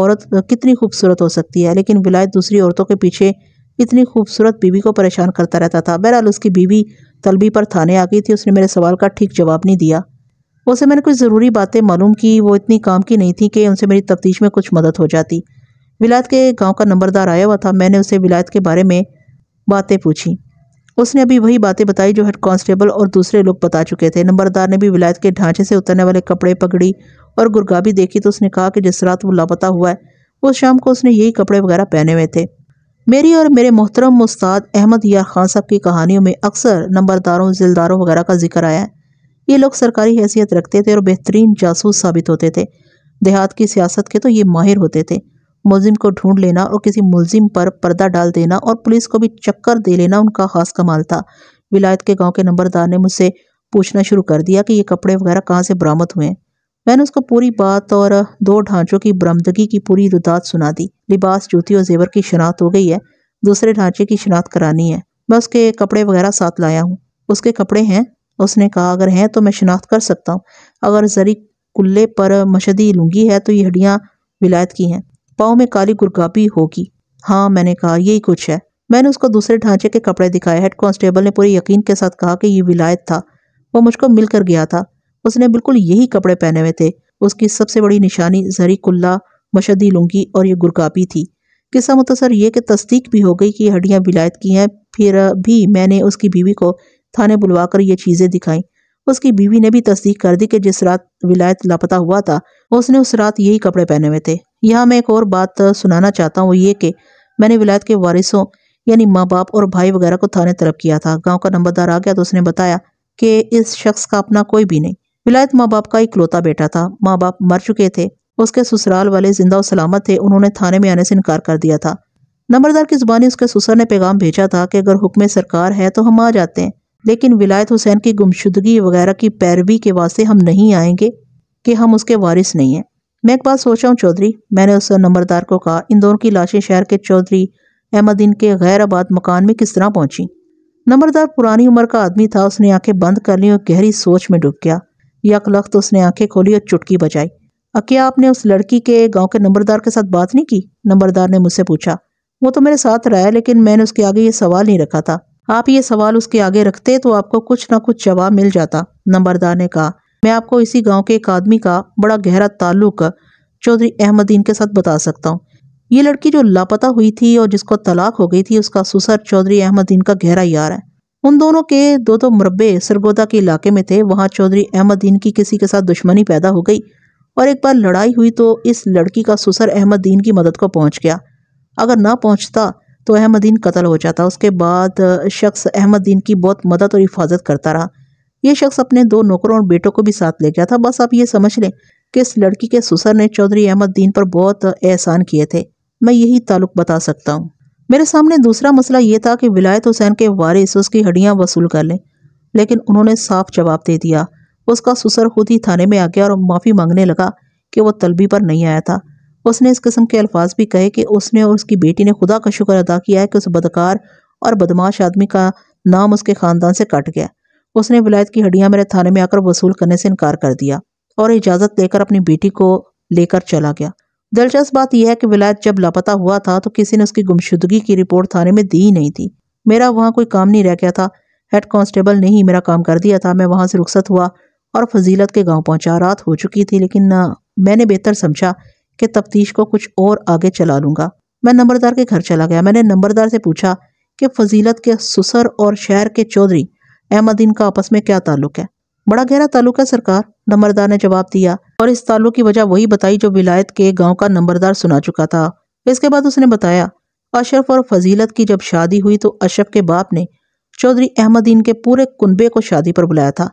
औरत कितनी खूबसूरत हो सकती है लेकिन विलायत दूसरी औरतों के पीछे इतनी खूबसूरत बीवी को परेशान करता रहता था बहरहाल उसकी बीवी तलबी पर थाने आ गई थी उसने मेरे सवाल का ठीक जवाब नहीं दिया उसे मैंने कुछ ज़रूरी बातें मालूम की वो इतनी काम की नहीं थी कि उनसे मेरी तफ्तीश में कुछ मदद हो जाती विलायत के गांव का नंबरदार आया हुआ था मैंने उसे विलायत के बारे में बातें पूछी उसने अभी वही बातें बताई जो हेड कांस्टेबल और दूसरे लोग बता चुके थे नंबरदार ने भी विलायत के ढांचे से उतरने वाले कपड़े पगड़ी और गुरगाबी देखी तो उसने कहा कि जिस रात वो लापता हुआ है उस शाम को उसने यही कपड़े वगैरह पहने हुए थे मेरी और मेरे मोहतरम उस्ताद अहमद या खान साहब की कहानियों में अक्सर नंबरदारों जिलदारों वगैरह का जिक्र आया है ये लोग सरकारी हैसियत रखते थे और बेहतरीन जासूस साबित होते थे देहात की सियासत के तो ये माहिर होते थे मुलिम को ढूंढ लेना और किसी मुलिम पर पर्दा डाल देना और पुलिस को भी चक्कर दे लेना उनका खास कमाल था विलायत के गांव के नंबरदार ने मुझसे पूछना शुरू कर दिया कि ये कपड़े वगैरह कहाँ से बरामद हुए हैं मैंने उसको पूरी बात और दो ढांचों की बरामदगी की पूरी रुदात सुना दी लिबास जूती और जेवर की शनात हो गई है दूसरे ढांचे की शनात करानी है मैं उसके कपड़े वगैरह साथ लाया हूँ उसके कपड़े हैं उसने कहा अगर हैं तो मैं शनाख्त कर सकता हूँ अगर जरी कुल्ले पर मशदी लूंगी है तो ये हड्डियाँ विलायत की हैं पाओ में काली गुरगाबी होगी हाँ मैंने कहा यही कुछ है मैंने उसको दूसरे ढांचे के कपड़े दिखाए हेड कांस्टेबल ने पूरे यकीन के साथ कहा कि ये विलायत था वो मुझको मिलकर गया था उसने बिल्कुल यही कपड़े पहने हुए थे उसकी सबसे बड़ी निशानी जरी कुल्ला मशदी लुंगी और ये गुरकापी थी किस्सा मुतसर ये कि तस्दीक भी हो गई कि हड्डियाँ विलायत की हैं फिर भी मैंने उसकी बीवी को थाने बुलवा कर ये चीज़ें दिखाई उसकी बीवी ने भी तस्दीक कर दी कि जिस रात विलायत लापता हुआ था उसने उस रात यही कपड़े पहने हुए थे यहाँ मैं एक और बात सुनाना चाहता हूँ ये कि मैंने विलायत के वारिसों यानी माँ बाप और भाई वगैरह को थाने तलब किया था गांव का नंबरदार आ गया तो उसने बताया कि इस शख्स का अपना कोई भी नहीं विलायत माँ बाप का इकलौता बेटा था माँ बाप मर चुके थे उसके ससुराल वाले जिंदा और सलामत थे उन्होंने थाने में आने से इनकार कर दिया था नंबरदार की जुबानी उसके ससुर ने पैगाम भेजा था कि अगर हुक्म सरकार है तो हम आ जाते हैं लेकिन विलायत हुसैन की गुमशुदगी वगैरह की पैरवी के वास्ते हम नहीं आएंगे कि हम उसके वारिस नहीं हैं मैं एक बात सोच रहा हूँ चौधरी मैंने उस नंबरदार को कहा इन दोनों की लाशें शहर के चौधरी अहमदीन के गैर आबाद मकान में किस तरह पहुंची नंबरदार पुरानी उम्र का आदमी था उसने आंखें बंद कर ली और गहरी सोच में डूब गया यक लख्त उसने आंखें खोली और चुटकी बजाई अकिया आपने उस लड़की के गांव के नंबरदार के साथ बात नहीं की नंबरदार ने मुझसे पूछा वो तो मेरे साथ रहा है लेकिन मैंने उसके आगे ये सवाल नहीं रखा था आप ये सवाल उसके आगे रखते तो आपको कुछ ना कुछ जवाब मिल जाता नंबरदार ने कहा मैं आपको इसी गांव के एक आदमी का बड़ा गहरा ताल्लुक चौधरी अहमदीन के साथ बता सकता हूँ ये लड़की जो लापता हुई थी और जिसको तलाक हो गई थी उसका सुसर चौधरी अहमदीन का गहरा यार है उन दोनों के दो दो मुरबे सरगोदा के इलाके में थे वहाँ चौधरी अहमदीन की किसी के साथ दुश्मनी पैदा हो गई और एक बार लड़ाई हुई तो इस लड़की का सुसर अहमदीन की मदद को पहुँच गया अगर ना पहुँचता तो अहमदीन कत्ल हो जाता उसके बाद शख्स अहमदीन की बहुत मदद और हिफाजत करता रहा यह शख्स अपने दो नौकरों और बेटों को भी साथ ले गया था बस आप ये समझ लें कि इस लड़की के सुसर ने चौधरी अहमद दीन पर बहुत एहसान किए थे मैं यही ताल्लुक बता सकता हूँ मेरे सामने दूसरा मसला ये था कि विलायत हुसैन के वारिस उसकी हड्डियाँ वसूल कर लें लेकिन उन्होंने साफ जवाब दे दिया उसका सुसर खुद ही थाने में आ गया और माफ़ी मांगने लगा कि वह तलबी पर नहीं आया था उसने इस किस्म के अल्फाज भी कहे कि उसने और उसकी बेटी ने खुदा का शुक्र अदा किया है कि उस बदकार और बदमाश आदमी का नाम उसके ख़ानदान से कट गया उसने विलायत की हड्डियां मेरे थाने में आकर वसूल करने से इनकार कर दिया और इजाज़त लेकर अपनी बेटी को लेकर चला गया दिलचस्प बात यह है कि विलायत जब लापता हुआ था तो किसी ने उसकी गुमशुदगी की रिपोर्ट थाने में दी ही नहीं थी मेरा वहाँ कोई काम नहीं रह गया था हेड कांस्टेबल ने ही मेरा काम कर दिया था मैं वहाँ से रुखसत हुआ और फजीलत के गाँव पहुँचा रात हो चुकी थी लेकिन मैंने बेहतर समझा कि तफ्तीश को कुछ और आगे चला लूँगा मैं नंबरदार के घर चला गया मैंने नंबरदार से पूछा कि फजीलत के ससुर और शहर के चौधरी अहमदीन का आपस में क्या ताल्लुक है बड़ा गहरा ताल्लुक है सरकार नंबरदार ने जवाब दिया और इस ताल्लुक की वजह वही बताई जो विलायत के गांव का नंबरदार सुना चुका था इसके बाद उसने बताया अशरफ और फजीलत की जब शादी हुई तो अशरफ के बाप ने चौधरी अहमदीन के पूरे कुनबे को शादी पर बुलाया था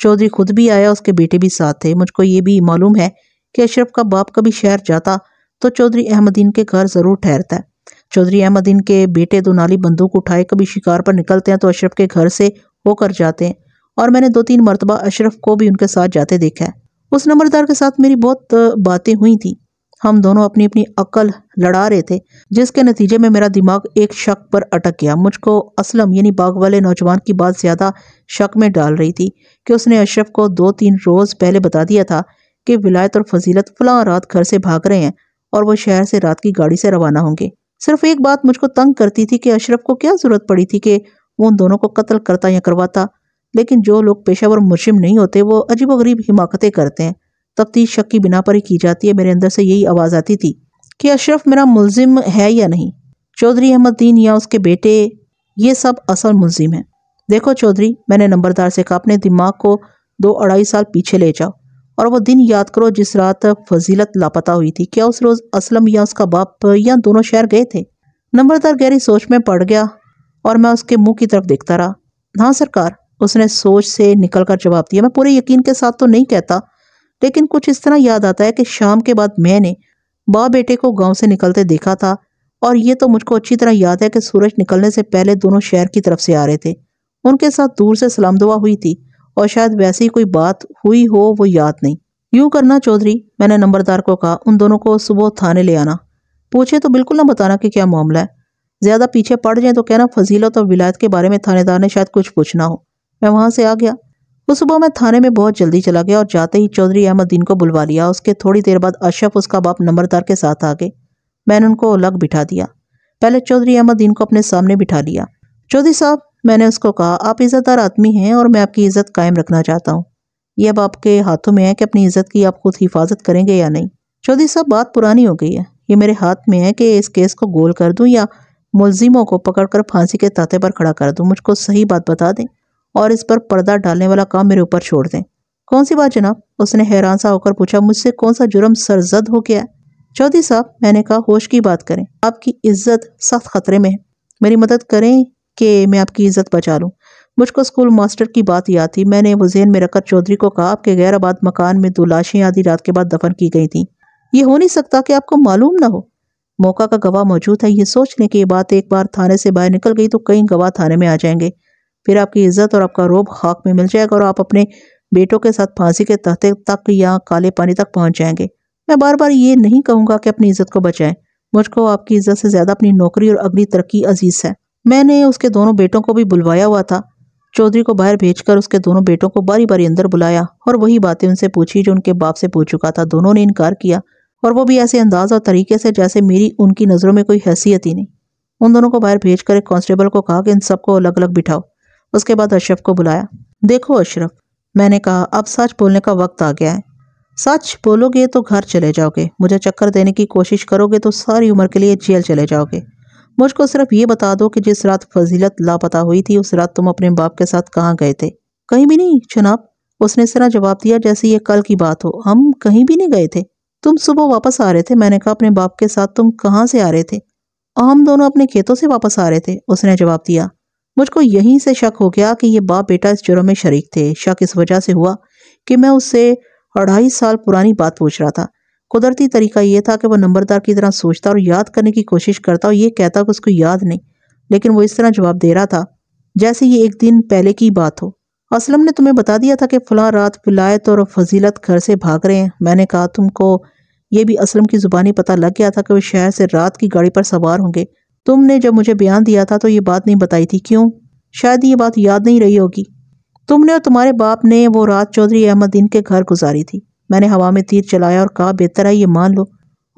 चौधरी खुद भी आया उसके बेटे भी साथ थे मुझको ये भी मालूम है कि अशरफ का बाप कभी शहर जाता तो चौधरी अहमदीन के घर ज़रूर ठहरता है चौधरी अहमदीन के बेटे दो नाली बंदूक उठाए कभी शिकार पर निकलते हैं तो अशरफ के घर से होकर जाते हैं और मैंने दो तीन मरतबा अशरफ को भी उनके साथ जाते देखा है उस नंबरदार के साथ मेरी बहुत बातें हुई थी हम दोनों अपनी अपनी अकल लड़ा रहे थे जिसके नतीजे में मेरा दिमाग एक शक पर अटक गया मुझको असलम यानी बाग वाले नौजवान की बात ज़्यादा शक में डाल रही थी कि उसने अशरफ को दो तीन रोज़ पहले बता दिया था कि विलायत और फजीलत फला रात घर से भाग रहे हैं और वो शहर से रात की गाड़ी से रवाना होंगे सिर्फ एक बात मुझको तंग करती थी कि अशरफ को क्या ज़रूरत पड़ी थी कि वो उन दोनों को कत्ल करता या करवाता लेकिन जो लोग पेशावर मुजरिम नहीं होते वो अजीबोगरीब हिमाकतें करते हैं तफ्तीश शक की बिना पर ही की जाती है मेरे अंदर से यही आवाज़ आती थी कि अशरफ मेरा मुलजिम है या नहीं चौधरी अहमद दीन या उसके बेटे ये सब असल मुलजिम हैं देखो चौधरी मैंने नंबरदार से कहा अपने दिमाग को दो अढ़ाई साल पीछे ले जाओ और वह दिन याद करो जिस रात फजीलत लापता हुई थी क्या उस रोज़ असलम या उसका बाप या दोनों शहर गए थे नंबरदार गहरी सोच में पड़ गया और मैं उसके मुंह की तरफ देखता रहा हाँ सरकार उसने सोच से निकल कर जवाब दिया मैं पूरे यकीन के साथ तो नहीं कहता लेकिन कुछ इस तरह याद आता है कि शाम के बाद मैंने बा बेटे को गांव से निकलते देखा था और ये तो मुझको अच्छी तरह याद है कि सूरज निकलने से पहले दोनों शहर की तरफ से आ रहे थे उनके साथ दूर से सलाम दुआ हुई थी और शायद वैसी कोई बात हुई हो वो याद नहीं यूं करना चौधरी मैंने नंबरदार को कहा उन दोनों को सुबह थाने ले आना पूछे तो बिल्कुल ना बताना कि क्या मामला है ज़्यादा पीछे पड़ जाए तो कहना फजीलत और विलायत के बारे में थानेदार ने शायद कुछ पूछना हो मैं वहाँ से आ गया उस सुबह मैं थाने में बहुत जल्दी चला गया और जाते ही चौधरी अहमदीन को बुलवा लिया उसके थोड़ी देर बाद अशरफ उसका बाप नंबरदार के साथ आ गए मैंने उनको अलग बिठा दिया पहले चौधरी अहमदीन को अपने सामने बिठा लिया चौधरी साहब मैंने उसको कहा आप इज़्ज़तदार आदमी हैं और मैं आपकी इज़्ज़त कायम रखना चाहता हूँ ये अब आपके हाथों में है कि अपनी इज़्ज़त की आप खुद हिफाजत करेंगे या नहीं चौधरी साहब बात पुरानी हो गई है ये मेरे हाथ में है कि इस केस को गोल कर दूँ या मुलजिमों को पकड़कर फांसी के ताते पर खड़ा कर दूँ मुझको सही बात बता दें और इस पर पर्दा डालने वाला काम मेरे ऊपर छोड़ दें कौन सी बात जनाब उसने हैरान सा होकर पूछा मुझसे कौन सा जुर्म सरजद हो गया चौधरी साहब मैंने कहा होश की बात करें आपकी इज्जत सख्त खतरे में है मेरी मदद करें कि मैं आपकी इज़्ज़त बचा लूँ मुझको स्कूल मास्टर की बात याद थी मैंने वो जेन में रखकर चौधरी को कहा आपके गैर आबाद मकान में दो लाशें आधी रात के बाद दफन की गई थी ये हो नहीं सकता कि आपको मालूम ना हो मौका का गवाह मौजूद है ये सोच लें कि ये बात एक बार थाने से बाहर निकल गई तो कई गवाह थाने में आ जाएंगे फिर आपकी इज्जत और आपका रोब खाक में मिल जाएगा और आप अपने बेटों के साथ फांसी के तहते तक या काले पानी तक पहुंच जाएंगे मैं बार बार ये नहीं कहूँगा कि अपनी इज्जत को बचाएं मुझको आपकी इज्जत से ज़्यादा अपनी नौकरी और अगली तरक्की अजीज़ है मैंने उसके दोनों बेटों को भी बुलवाया हुआ था चौधरी को बाहर भेजकर उसके दोनों बेटों को बारी बारी अंदर बुलाया और वही बातें उनसे पूछी जो उनके बाप से पूछ चुका था दोनों ने इनकार किया और वो भी ऐसे अंदाज और तरीके से जैसे मेरी उनकी नज़रों में कोई हैसियत ही नहीं उन दोनों को बाहर भेज एक कॉन्स्टेबल को कहा कि इन सबको अलग अलग बिठाओ उसके बाद अशरफ को बुलाया देखो अशरफ मैंने कहा अब सच बोलने का वक्त आ गया है सच बोलोगे तो घर चले जाओगे मुझे चक्कर देने की कोशिश करोगे तो सारी उम्र के लिए जेल चले जाओगे मुझको सिर्फ ये बता दो कि जिस रात फजीलत लापता हुई थी उस रात तुम अपने बाप के साथ कहाँ गए थे कहीं भी नहीं जनाब उसने इस तरह जवाब दिया जैसे ये कल की बात हो हम कहीं भी नहीं गए थे तुम सुबह वापस आ रहे थे मैंने कहा अपने बाप के साथ तुम कहाँ से आ रहे थे और हम दोनों अपने खेतों से वापस आ रहे थे उसने जवाब दिया मुझको यहीं से शक हो गया कि ये बाप बेटा इस जुर्म में शरीक थे शक इस वजह से हुआ कि मैं उससे अढ़ाई साल पुरानी बात पूछ रहा था कुदरती तरीका यह था कि वह नंबरदार की तरह सोचता और याद करने की कोशिश करता और ये कहता कि उसको याद नहीं लेकिन वो इस तरह जवाब दे रहा था जैसे ये एक दिन पहले की बात हो असलम ने तुम्हें बता दिया था कि फला रात विलायत और फजीलत घर से भाग रहे हैं मैंने कहा तुमको ये भी असलम की ज़ुबानी पता लग गया था कि वो शहर से रात की गाड़ी पर सवार होंगे तुमने जब मुझे बयान दिया था तो ये बात नहीं बताई थी क्यों शायद ये बात याद नहीं रही होगी तुमने और तुम्हारे बाप ने वो रात चौधरी अहमद दिन के घर गुजारी थी मैंने हवा में तीर चलाया और कहा बेहतर है ये मान लो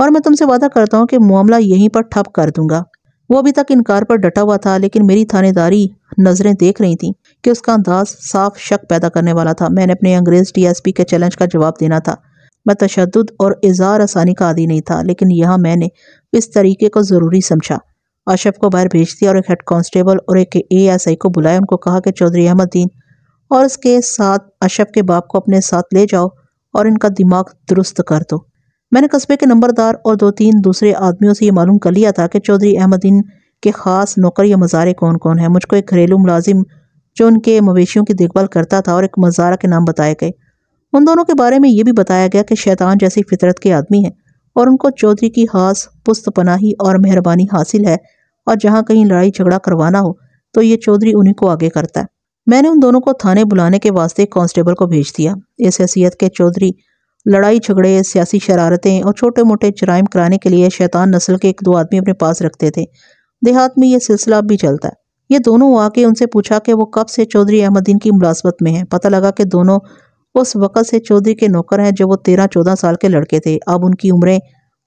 और मैं तुमसे वादा करता हूँ कि मामला यहीं पर ठप कर दूंगा वो अभी तक इनकार पर डटा हुआ था लेकिन मेरी थानेदारी नज़रें देख रही थी कि उसका अंदाज साफ शक पैदा करने वाला था मैंने अपने अंग्रेज डीएसपी के चैलेंज का जवाब देना था मैं तशद और इजहार आसानी का आदि नहीं था लेकिन यहाँ मैंने इस तरीके को ज़रूरी समझा अशफ को बाहर भेज दिया और एक हेड कांस्टेबल और एक एएसआई को बुलाया उनको कहा कि चौधरी अहमद दीन और उसके साथ अशफ के बाप को अपने साथ ले जाओ और इनका दिमाग दुरुस्त कर दो मैंने कस्बे के नंबरदार और दो तीन दूसरे आदमियों से ये मालूम कर लिया था कि चौधरी अहमदीन के ख़ास नौकर या मज़ारे कौन कौन है मुझको एक घरेलू मुलाजिम जो उनके मवेशियों की देखभाल करता था और एक मज़ारा के नाम बताए गए उन दोनों के बारे में ये भी बताया गया कि शैतान जैसी फितरत के आदमी हैं और उनको चौधरी की खास पुस्त पनाही और मेहरबानी हासिल है और जहाँ कहीं लड़ाई झगड़ा करवाना हो तो ये चौधरी उन्हीं को आगे करता है मैंने उन दोनों को थाने बुलाने के वास्ते कांस्टेबल को भेज दिया इस हैसियत के चौधरी लड़ाई झगड़े सियासी शरारतें और छोटे मोटे जराइम कराने के लिए शैतान नस्ल के एक दो आदमी अपने पास रखते थे देहात में यह सिलसिला अब भी चलता है ये दोनों आके उनसे पूछा कि वो कब से चौधरी अहमदीन की मुलाजमत में हैं पता लगा कि दोनों उस वक़्त से चौधरी के नौकर हैं जब वो तेरह चौदह साल के लड़के थे अब उनकी उम्रें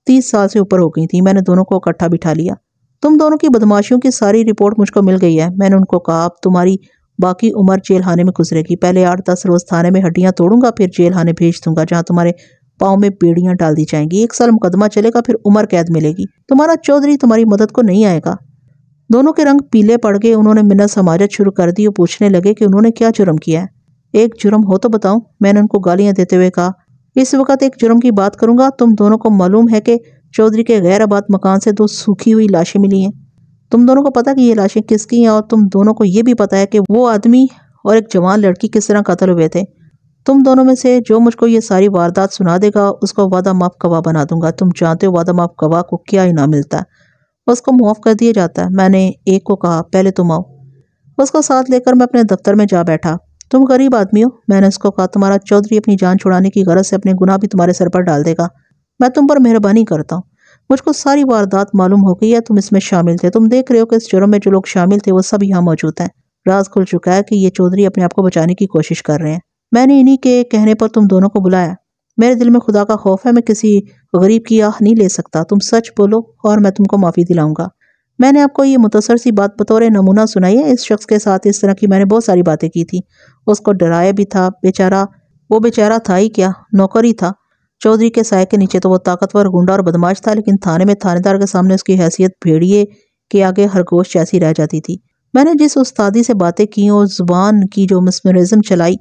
तीस साल से ऊपर हो गई थी मैंने दोनों को इकट्ठा बिठा लिया तुम दोनों की बदमाशियों की सारी रिपोर्ट मुझको मिल गई है मैंने उनको कहा अब तुम्हारी बाकी उम्र जेल खाने में गुजरेगी पहले आठ दस रोज थाने में हड्डियाँ तोड़ूंगा फिर जेल खाने भेज दूंगा जहाँ तुम्हारे पाँव में पेड़ियां डाल दी जाएंगी एक साल मुकदमा चलेगा फिर उम्र कैद मिलेगी तुम्हारा चौधरी तुम्हारी मदद को नहीं आएगा दोनों के रंग पीले पड़ गए उन्होंने मिन्नत समाजत शुरू कर दी और पूछने लगे कि उन्होंने क्या जुर्म किया है एक जुर्म हो तो बताऊं मैंने उनको गालियां देते हुए कहा इस वक्त एक जुर्म की बात करूंगा तुम दोनों को मालूम है कि चौधरी के गैर आबाद मकान से दो सूखी हुई लाशें मिली हैं तुम दोनों को पता कि ये लाशें किसकी हैं और तुम दोनों को ये भी पता है कि वो आदमी और एक जवान लड़की किस तरह कतल हुए थे तुम दोनों में से जो मुझको ये सारी वारदात सुना देगा उसको वादा माफ गवाह बना दूंगा तुम जानते हो वादा माफ गवाह को क्या इनाम मिलता है उसको मुआफ़ कर दिया जाता है मैंने एक को कहा पहले तुम आओ उसको साथ लेकर मैं अपने दफ्तर में जा बैठा तुम गरीब आदमी हो मैंने उसको कहा तुम्हारा चौधरी अपनी जान छुड़ाने की गरज से अपने गुनाह भी तुम्हारे सर पर डाल देगा मैं तुम पर मेहरबानी करता हूँ मुझको सारी वारदात मालूम हो गई है तुम इसमें शामिल थे तुम देख रहे हो कि इस जुर्म में जो लोग शामिल थे वो सब यहाँ मौजूद हैं राज खुल चुका है कि ये चौधरी अपने आप को बचाने की कोशिश कर रहे हैं मैंने इन्हीं के कहने पर तुम दोनों को बुलाया मेरे दिल में खुदा का खौफ है मैं किसी गरीब की आह नहीं ले सकता तुम सच बोलो और मैं तुमको माफ़ी दिलाऊंगा मैंने आपको ये मुतसर सी बात बतौर नमूना सुनाई है इस शख्स के साथ इस तरह की मैंने बहुत सारी बातें की थी उसको डराया भी था बेचारा वो बेचारा था ही क्या नौकर ही था चौधरी के साय के नीचे तो वो ताकतवर गुंडा और बदमाश था लेकिन थाने में थानेदार के सामने उसकी हैसियत भेड़िए के आगे खरगोश जैसी रह जाती थी मैंने जिस उस्तादी से बातें की और जुबान की जो मस्मरिज्म चलाई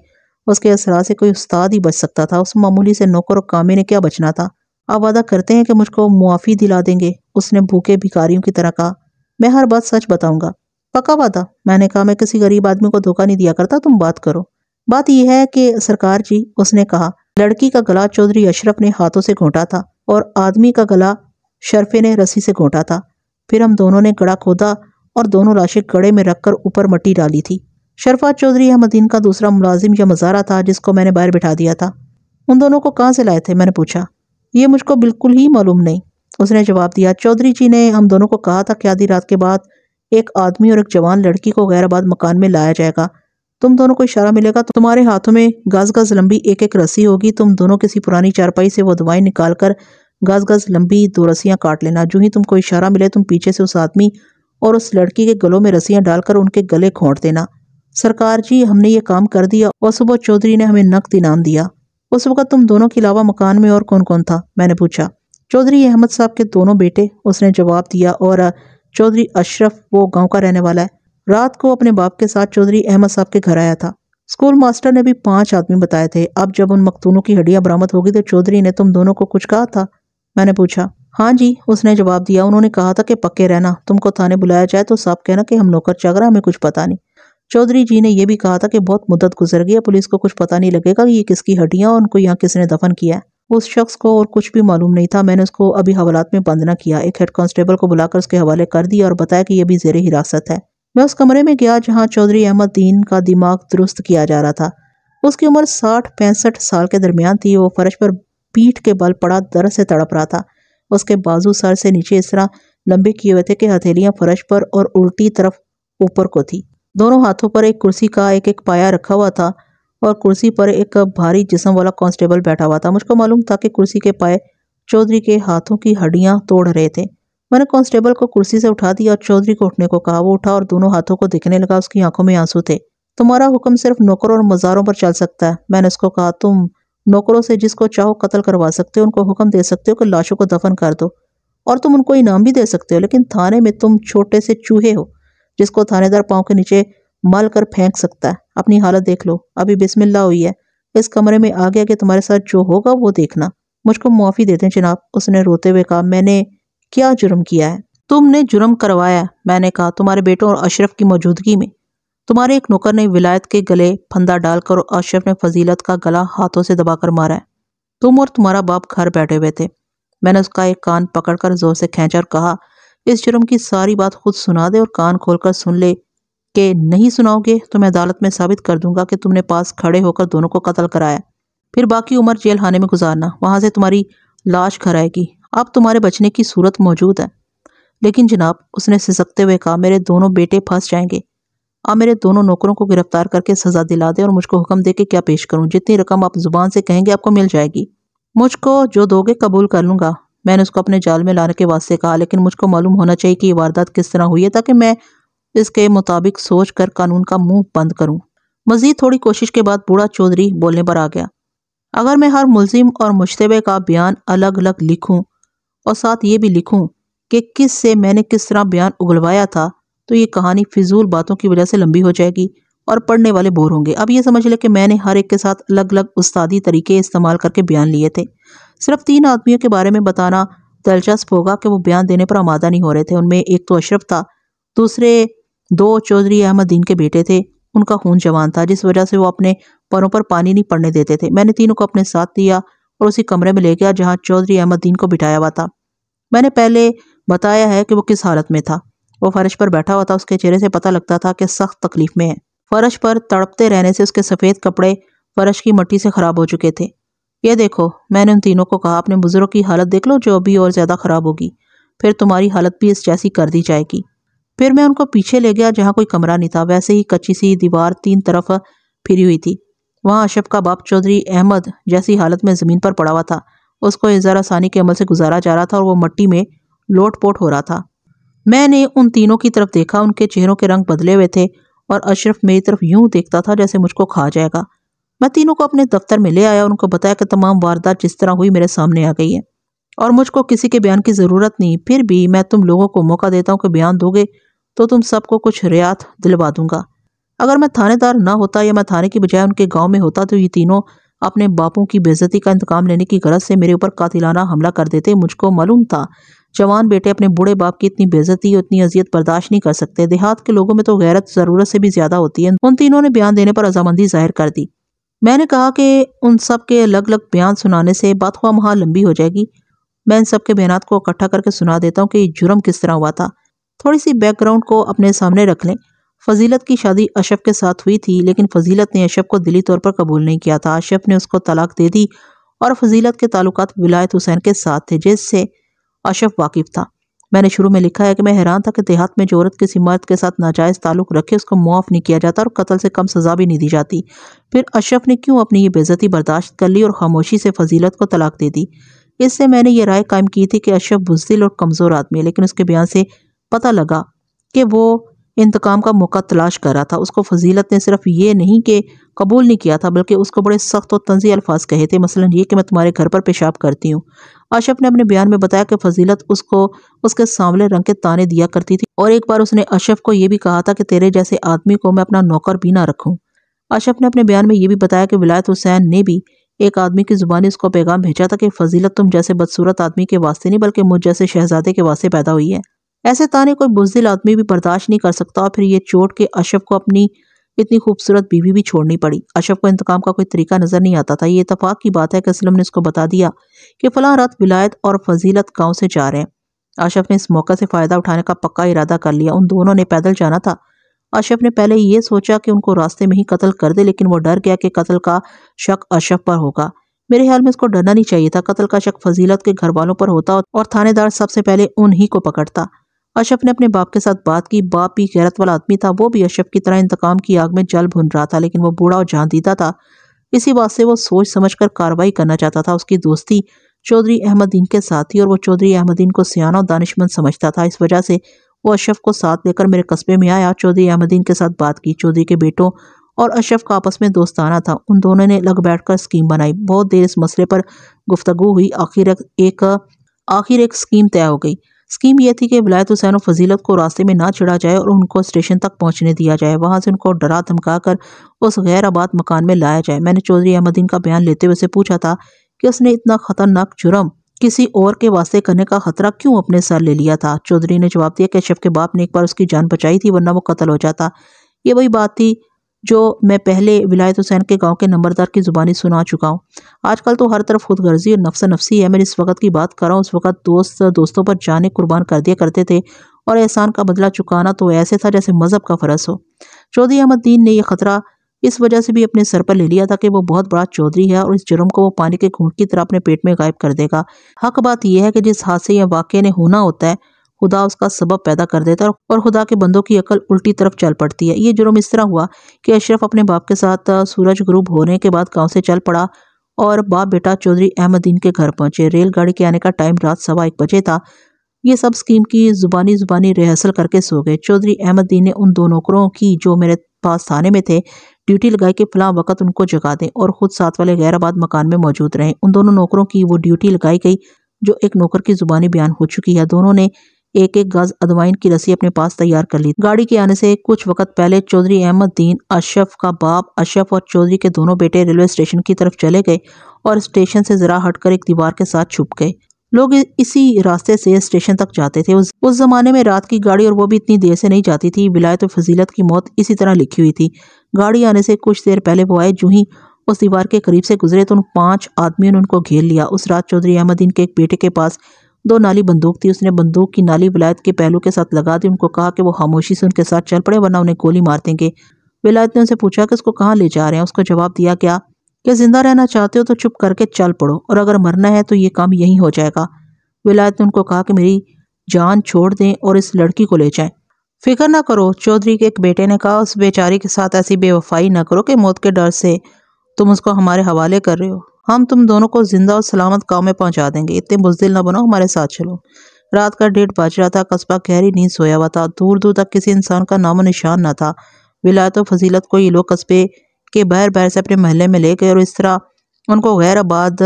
उसके असरा से कोई उस्ताद ही बच सकता था उस मामूली से नौकर और कामे ने क्या बचना था आप वादा करते हैं कि मुझको मुआफ़ी दिला देंगे उसने भूखे भिकारियों की तरह कहा मैं हर बात सच बताऊंगा पक्का वादा मैंने कहा मैं किसी गरीब आदमी को धोखा नहीं दिया करता तुम बात करो बात यह है कि सरकार जी उसने कहा लड़की का गला चौधरी अशरफ ने हाथों से घोंटा था और आदमी का गला शरफे ने रस्सी से घोंटा था फिर हम दोनों ने गड़ा खोदा और दोनों लाशें गड़े में रखकर ऊपर मट्टी डाली थी शरफा चौधरी अहमदीन का दूसरा मुलाजिम या मजारा था जिसको मैंने बाहर बिठा दिया था उन दोनों को कहाँ से लाए थे मैंने पूछा ये मुझको बिल्कुल ही मालूम नहीं उसने जवाब दिया चौधरी जी ने हम दोनों को कहा था कि आधी रात के बाद एक आदमी और एक जवान लड़की को गैराबाद मकान में लाया जाएगा तुम दोनों को इशारा मिलेगा तो तुम्हारे हाथों में गज गज लंबी एक एक रस्सी होगी तुम दोनों किसी पुरानी चारपाई से वो दवाई निकाल कर गज गज लंबी दो रस्सियाँ काट लेना जो ही तुमको इशारा मिले तुम पीछे से उस आदमी और उस लड़की के गलों में रस्सियाँ डालकर उनके गले खोट देना सरकार जी हमने ये काम कर दिया और सुबह चौधरी ने हमें नकद इनाम दिया उस वक्त तुम दोनों के अलावा मकान में और कौन कौन था मैंने पूछा चौधरी अहमद साहब के दोनों बेटे उसने जवाब दिया और चौधरी अशरफ वो गांव का रहने वाला है रात को अपने बाप के साथ चौधरी अहमद साहब के घर आया था स्कूल मास्टर ने भी पांच आदमी बताए थे अब जब उन मखतूनों की हड्डियां बरामद होगी तो चौधरी ने तुम दोनों को कुछ कहा था मैंने पूछा हाँ जी उसने जवाब दिया उन्होंने कहा था कि पक्के रहना तुमको थाने बुलाया जाए तो साहब कहना कि हम नौकर चागरा हमें कुछ पता नहीं चौधरी जी ने यह भी कहा था कि बहुत मुद्दत गुजर गई है पुलिस को कुछ पता नहीं लगेगा कि ये किसकी हड्डियाँ और उनको यहाँ किसने दफन किया उस शख्स को और कुछ भी मालूम नहीं था मैंने उसको अभी हवालात में बंद ना किया एक हेड कांस्टेबल को बुलाकर उसके हवाले कर दिया और बताया कि यह भी जेर हिरासत है मैं उस कमरे में गया जहाँ चौधरी अहमद दीन का दिमाग दुरुस्त किया जा रहा था उसकी उम्र साठ पैंसठ साल के दरमियान थी वो फर्श पर पीठ के बल पड़ा दर से तड़प रहा था उसके बाजू सर से नीचे इस तरह लंबे किए हुए थे कि हथेलियाँ फर्श पर और उल्टी तरफ ऊपर को थी दोनों हाथों पर एक कुर्सी का एक एक पाया रखा हुआ था और कुर्सी पर एक भारी जिसम वाला कांस्टेबल बैठा हुआ था मुझको मालूम था कि कुर्सी के पाए चौधरी के हाथों की हड्डियाँ तोड़ रहे थे मैंने कांस्टेबल को कुर्सी से उठा दिया और चौधरी को उठने को कहा वो उठा और दोनों हाथों को दिखने लगा उसकी आंखों में आंसू थे तुम्हारा हुक्म सिर्फ नौकरों और मज़ारों पर चल सकता है मैंने उसको कहा तुम नौकरों से जिसको चाहो कत्ल करवा सकते हो उनको हुक्म दे सकते हो कि लाशों को दफन कर दो और तुम उनको इनाम भी दे सकते हो लेकिन थाने में तुम छोटे से चूहे हो जिसको थानेदार पाँव के नीचे मल कर फेंक सकता है अपनी हालत देख लो अभी बिस्मिल्ला हुई है इस कमरे में आगे आगे तुम्हारे साथ जो होगा वो देखना मुझको मुआफ़ी देते हैं जनाब उसने रोते हुए कहा मैंने क्या जुर्म किया है तुमने जुर्म करवाया मैंने कहा तुम्हारे बेटों और अशरफ की मौजूदगी में तुम्हारे एक नौकर ने विलायत के गले फंदा डालकर और अशरफ ने फजीलत का गला हाथों से दबाकर मारा तुम और तुम्हारा बाप घर बैठे हुए थे मैंने उसका एक कान पकड़कर जोर से खींचा और कहा इस जुर्म की सारी बात खुद सुना दे और कान खोलकर सुन ले के नहीं सुनाओगे तो मैं अदालत में साबित कर दूंगा कि तुमने पास खड़े होकर दोनों को कत्ल कराया फिर बाकी उम्र जेल खाने में गुजारना वहां से तुम्हारी लाश घर आएगी अब तुम्हारे बचने की सूरत मौजूद है लेकिन जनाब उसने सिसकते हुए कहा मेरे दोनों बेटे फंस जाएंगे आप मेरे दोनों नौकरों को गिरफ्तार करके सजा दिला दें और मुझको हुक्म दे के क्या पेश करूं जितनी रकम आप जुबान से कहेंगे आपको मिल जाएगी मुझको जो दोगे कबूल कर लूंगा मैंने उसको अपने जाल में लाने के वास्ते कहा लेकिन मुझको मालूम होना चाहिए कि ये वारदात किस तरह हुई है ताकि मैं इसके मुताबिक सोच कर कानून का मुंह बंद करूं मजीद थोड़ी कोशिश के बाद बूढ़ा चौधरी बोलने पर आ गया अगर मैं हर मुलजिम और मुशतबे का बयान अलग अलग लिखूं और साथ ये भी लिखूं कि किस से मैंने किस तरह बयान उगलवाया था तो ये कहानी फिजूल बातों की वजह से लंबी हो जाएगी और पढ़ने वाले बोर होंगे अब ये समझ लें कि मैंने हर एक के साथ अलग अलग उस्तादी तरीके इस्तेमाल करके बयान लिए थे सिर्फ तीन आदमियों के बारे में बताना दिलचस्प होगा कि वो बयान देने पर आमादा नहीं हो रहे थे उनमें एक तो अशरफ था दूसरे दो चौधरी अहमद दीन के बेटे थे उनका खून जवान था जिस वजह से वो अपने परों पर पानी नहीं पड़ने देते थे मैंने तीनों को अपने साथ दिया और उसी कमरे में ले गया जहाँ चौधरी अहमद दीन को बिठाया हुआ था मैंने पहले बताया है कि वो किस हालत में था वो फर्श पर बैठा हुआ था उसके चेहरे से पता लगता था कि सख्त तकलीफ में है फर्श पर तड़पते रहने से उसके सफ़ेद कपड़े फर्श की मट्टी से ख़राब हो चुके थे ये देखो मैंने उन तीनों को कहा अपने बुजुर्ग की हालत देख लो जो अभी और ज़्यादा ख़राब होगी फिर तुम्हारी हालत भी इस जैसी कर दी जाएगी फिर मैं उनको पीछे ले गया जहाँ कोई कमरा नहीं था वैसे ही कच्ची सी दीवार तीन तरफ फिरी हुई थी वहाँ अशफ का बाप चौधरी अहमद जैसी हालत में ज़मीन पर पड़ा हुआ था उसको ज़रा आसानी के अमल से गुजारा जा रहा था और वो मट्टी में लोटपोट हो रहा था मैंने उन तीनों की तरफ देखा उनके चेहरों के रंग बदले हुए थे और अशरफ मेरी तरफ यूं देखता था जैसे मुझको खा जाएगा मैं तीनों को अपने दफ्तर में ले आया और उनको बताया कि तमाम वारदात जिस तरह हुई मेरे सामने आ गई है और मुझको किसी के बयान की ज़रूरत नहीं फिर भी मैं तुम लोगों को मौका देता हूँ कि बयान दोगे तो तुम सबको कुछ रियात दिलवा दूंगा अगर मैं थानेदार ना होता या मैं थाने की बजाय उनके गाँव में होता तो ये तीनों अपने बापों की बेजती का इंतकाम लेने की गरज से मेरे ऊपर कातिलाना हमला कर देते मुझको मालूम था जवान बेटे अपने बूढ़े बाप की इतनी बेजती और इतनी अजियत बर्दाश्त नहीं कर सकते देहात के लोगों में तो गैरत ज़रूरत से भी ज़्यादा होती है उन तीनों ने बयान देने पर रजामंदी जाहिर कर दी मैंने कहा कि उन सब के अलग अलग बयान सुनाने से बात हुआ महा लंबी हो जाएगी मैं इन सब के बयान को इकट्ठा करके सुना देता हूँ कि जुर्म किस तरह हुआ था थोड़ी सी बैकग्राउंड को अपने सामने रख लें फजीलत की शादी अशफ के साथ हुई थी लेकिन फजीलत ने अशफ को दिली तौर पर कबूल नहीं किया था अशफ ने उसको तलाक दे दी और फजीलत के ताल्लुक विलायत हुसैन के साथ थे जिससे अशफ वाकिफ था मैंने शुरू में लिखा है कि मैं हैरान था कि देहात में जो औरत किसी मर्द के साथ नाजायज़ ताल्लुक रखे उसको मुआफ़ नहीं किया जाता और कत्ल से कम सज़ा भी नहीं दी जाती फिर अशरफ ने क्यों अपनी ये बेज़ती बर्दाश्त कर ली और खामोशी से फजीलत को तलाक दे दी इससे मैंने ये राय कायम की थी कि अशरफ बुजदिल और कमज़ोर आदमी है लेकिन उसके बयान से पता लगा कि वो इंतकाम का मौका तलाश कर रहा था उसको फजीलत ने सिर्फ ये नहीं कि कबूल नहीं किया था बल्कि उसको बड़े सख्त और तंजी अल्फाज कहे थे मसलन ये कि मैं तुम्हारे घर पर पेशाब करती हूँ अशफ ने अपने बयान में बताया कि फजीलत उसको उसके सामने रंग के ताने दिया करती थी और एक बार उसने अशफ को यह भी कहा था कि तेरे जैसे आदमी को मैं अपना नौकर भी ना रखूँ अशफ ने अपने बयान में यह भी बताया कि विलायत हुसैन ने भी एक आदमी की जुबानी उसको पैगाम भेजा था कि फजीलत तुम जैसे बदसूरत आदमी के वास्ते नहीं बल्कि मुझ जैसे शहजादे के वास्ते पैदा हुई है ऐसे ताने कोई बुजदिल आदमी भी बर्दाश्त नहीं कर सकता और फिर ये चोट के अशफ को अपनी इतनी खूबसूरत बीवी भी छोड़नी पड़ी अशफ को इंतकाम का कोई तरीका नजर नहीं आता था ये इतफाक की बात है कि असलम ने उसको बता दिया कि फला रात विलायत और फजीलत गांव से जा रहे हैं अशफ ने इस मौके से फ़ायदा उठाने का पक्का इरादा कर लिया उन दोनों ने पैदल जाना था अशफ ने पहले ये सोचा कि उनको रास्ते में ही कत्ल कर दे लेकिन वो डर गया कि कत्ल का शक अशफ पर होगा मेरे ख्याल में इसको डरना नहीं चाहिए था कत्ल का शक फजीलत के घर वालों पर होता और थानेदार सबसे पहले उन्हीं को पकड़ता अशफ ने अपने बाप के साथ बात की बाप भी गैरत वाला आदमी था वो भी अशफ की तरह इंतकाम की आग में जल भुन रहा था लेकिन वो बूढ़ा और जान दीदा था इसी बात से वो सोच समझ कर कार्रवाई करना चाहता था उसकी दोस्ती चौधरी अहमदीन के साथ थी और वो चौधरी अहमदीन को सियाना और दानिशमंद समझता था इस वजह से वो अशफ को साथ लेकर मेरे कस्बे में आया चौधरी अहमदीन के साथ बात की चौधरी के बेटों और अशरफ का आपस में दोस्ताना था उन दोनों ने लग बैठ कर स्कीम बनाई बहुत देर इस मसले पर गुफ्तगु हुई आखिर एक आखिर एक स्कीम तय हो गई स्कीम यह थी कि विलायत हुसैन और फजीलत को रास्ते में ना छिड़ा जाए और उनको स्टेशन तक पहुंचने दिया जाए वहां से उनको डरा धमका कर उस गैर आबाद मकान में लाया जाए मैंने चौधरी अहमदीन का बयान लेते हुए उसे पूछा था कि उसने इतना खतरनाक जुर्म किसी और के वास्ते करने का खतरा क्यों अपने सर ले लिया था चौधरी ने जवाब दिया कि अशफ के बाप ने एक बार उसकी जान बचाई थी वरना वो कत्ल हो जाता ये वही बात थी जो मैं पहले विलायत हुसैन के गांव के नंबरदार की ज़ुबानी सुना चुका हूँ आजकल तो हर तरफ खुद गर्जी और नफसा नफसी है मैं इस वक्त की बात कर रहा हूँ उस वक्त दोस्त दोस्तों पर जाने कुर्बान कर दिया करते थे और एहसान का बदला चुकाना तो ऐसे था जैसे मज़हब का फ़र्ज हो चौधरी अहमद दीन ने यह ख़तरा इस वजह से भी अपने सर पर ले लिया था कि वो बहुत बड़ा चौधरी है और इस जुर्म को वो पानी के घूंट की तरह अपने पेट में गायब कर देगा हक बात यह है कि जिस हादसे या वाक़े ने होना होता है खुदा उसका सबब पैदा कर देता है और खुदा के बंदों की अकल उल्टी तरफ चल पड़ती है ये जुर्म इस तरह हुआ कि अशरफ अपने बाप के साथ सूरज ग्रुप होने के बाद गाँव से चल पड़ा और बाप बेटा चौधरी अहमदीन के घर पहुंचे रेलगाड़ी के आने का टाइम रात सवा एक बजे था ये सब स्कीम की जुबानी जुबानी रिहर्सल करके सो गए चौधरी अहमदीन ने उन दो नौकरों की जो मेरे पास थाने में थे ड्यूटी लगाई के फिलहाल वक्त उनको जगा दें और खुद साथ वाले गैराबाद मकान में मौजूद रहें उन दोनों नौकरों की वो ड्यूटी लगाई गई जो एक नौकर की जुबानी बयान हो चुकी है दोनों ने एक एक गज अदवाइन की रस्सी अपने पास तैयार कर ली गाड़ी के आने से कुछ वक्त पहले चौधरी अहमद दीन अशरफ का बाप अशरफ और चौधरी के दोनों बेटे रेलवे स्टेशन की तरफ चले गए और स्टेशन से जरा हटकर एक दीवार के साथ छुप गए लोग इसी रास्ते से स्टेशन तक जाते थे उस, उस जमाने में रात की गाड़ी और वो भी इतनी देर से नहीं जाती थी विलायत तो फजीलत की मौत इसी तरह लिखी हुई थी गाड़ी आने से कुछ देर पहले वो आए जूही ही उस दीवार के करीब से गुजरे तो उन पांच आदमियों ने उनको घेर लिया उस रात चौधरी अहमदीन के एक बेटे के पास दो नाली बंदूक थी उसने बंदूक की नाली विलायत के पहलू के साथ लगा दी उनको कहा कि वो खामोशी से उनके साथ चल पड़े वरना उन्हें गोली मार देंगे विलायत ने उनसे पूछा कि उसको कहाँ ले जा रहे हैं उसको जवाब दिया क्या कि जिंदा रहना चाहते हो तो चुप करके चल पड़ो और अगर मरना है तो ये काम यहीं हो जाएगा विलायत ने उनको कहा कि मेरी जान छोड़ दें और इस लड़की को ले जाएं फिक्र ना करो चौधरी के एक बेटे ने कहा उस बेचारी के साथ ऐसी बेवफाई ना करो कि मौत के डर से तुम उसको हमारे हवाले कर रहे हो हम तुम दोनों को जिंदा और सलामत गांव में पहुंचा देंगे इतने बुजदिल ना बनो हमारे साथ चलो रात का डेढ़ बज रहा था कस्बा गहरी नींद सोया हुआ था दूर दूर तक किसी इंसान का नामो निशान ना था विलायत फजीलत को ये लोग कस्बे के बाहर बाहर से अपने महल में ले गए और इस तरह उनको गैर आबाद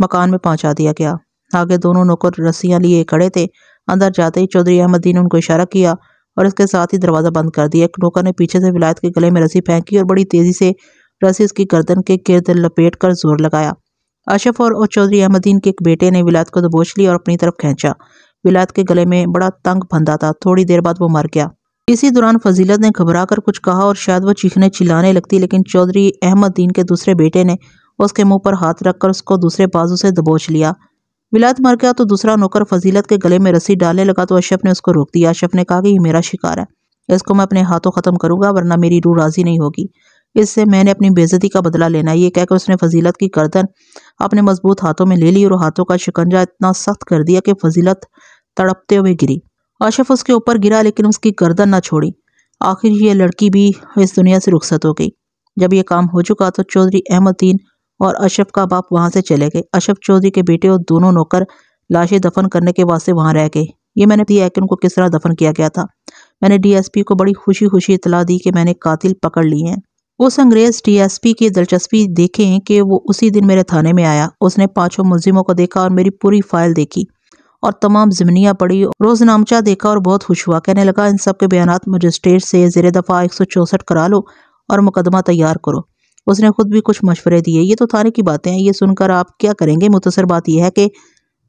मकान में पहुंचा दिया गया आगे दोनों नौकर रस्सियाँ लिए खड़े थे अंदर जाते ही चौधरी अहमदी ने उनको इशारा किया और इसके साथ ही दरवाज़ा बंद कर दिया एक नौकर ने पीछे से विलायत के गले में रस्सी फेंकी और बड़ी तेज़ी से रसी उसकी गर्दन के गिरद लपेट कर जोर लगाया अशफ और चौधरी अहमदीन के एक बेटे ने विलाद को दबोच लिया और अपनी तरफ खींचा विलाद के गले में बड़ा तंग फंदा था थोड़ी देर बाद वो मर गया इसी दौरान फजीलत ने घबरा कर कुछ कहा और शायद वो चीखने चिल्लाने लगती लेकिन चौधरी अहमद दीन के दूसरे बेटे ने उसके मुंह पर हाथ रखकर उसको दूसरे बाजू से दबोच लिया विलात मर गया तो दूसरा नौकर फजीलत के गले में रस्सी डालने लगा तो अशफ ने उसको रोक दिया अशफ ने कहा कि ये मेरा शिकार है इसको मैं अपने हाथों ख़त्म करूंगा वरना मेरी रूह राज़ी नहीं होगी इससे मैंने अपनी बेजती का बदला लेना ये कहकर उसने फजीलत की गर्दन अपने मजबूत हाथों में ले ली और हाथों का शिकंजा इतना सख्त कर दिया कि फजीलत तड़पते हुए गिरी अशफ उसके ऊपर गिरा लेकिन उसकी गर्दन ना छोड़ी आखिर ये लड़की भी इस दुनिया से रुखसत हो गई जब ये काम हो चुका तो चौधरी अहमद्दीन और अशफ का बाप वहां से चले गए अशफ चौधरी के बेटे और दोनों नौकर लाशें दफन करने के वास्ते वहां रह गए ये मैंने दिया कि उनको किस तरह दफन किया गया था मैंने डीएसपी को बड़ी खुशी खुशी इतला दी कि मैंने कातिल पकड़ लिए हैं उस अंग्रेज डीएसपी की दिलचस्पी देखें कि वो उसी दिन मेरे थाने में आया उसने पांचों मुलजिमों को देखा और मेरी पूरी फाइल देखी और तमाम जमनियाँ पड़ी रोजनामचा देखा और बहुत खुश हुआ कहने लगा इन सब के बयान मजिस्ट्रेट से जेर दफ़ा एक सौ चौसठ करा लो और मुकदमा तैयार करो उसने खुद भी कुछ मशवरे दिए ये तो थाने की बातें हैं ये सुनकर आप क्या करेंगे मुतसर बात यह है कि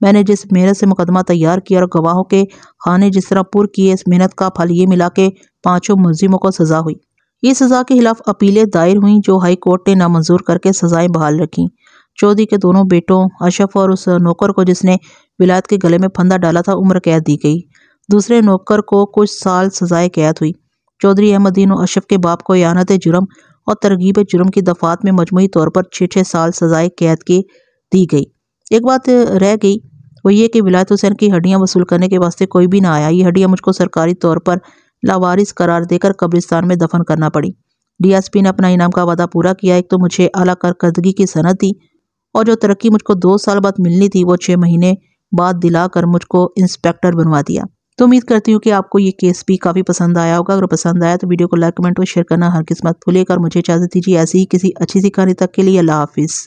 मैंने जिस मेहनत से मुकदमा तैयार किया और गवाहों के खाने जिस तरह पुर किए इस मेहनत का फल ये मिला के पाँचों मुलजिमों को सजा हुई ये सजा के खिलाफ अपीलें दायर हुई जो हाई कोर्ट ने नामंजूर करके सजाएं बहाल रखी चौधरी के दोनों बेटों अशफ और उस नौकर को जिसने विलायत के गले में फंदा डाला था उम्र कैद दी गई दूसरे नौकर को कुछ साल सजाए कैद हुई चौधरी अहमदीन और अशफ के बाप को यानत जुर्म और तरगीब जुर्म की दफात में मजमू तौर पर छः छः साल सजाए कैद के दी गई एक बात रह गई वो ये कि विलायत हुसैन की हड्डियाँ वसूल करने के वास्ते कोई भी ना आया ये हड्डियाँ मुझको सरकारी तौर पर लावारिस करार देकर कब्रिस्तान में दफन करना पड़ी डीएसपी ने अपना इनाम का वादा पूरा किया एक तो मुझे अला कारकर्दगी की सनत दी और जो तरक्की मुझको दो साल बाद मिलनी थी वो छः महीने बाद दिलाकर मुझको इंस्पेक्टर बनवा दिया तो उम्मीद करती हूँ कि आपको ये केस भी काफ़ी पसंद आया होगा अगर पसंद आया तो वीडियो को लाइक कमेंट और शेयर करना हर किस्मत भूलिएगा और मुझे इजाज़त दीजिए ऐसी ही किसी अच्छी सी कहानी तक के लिए अल्लाह हाफिज़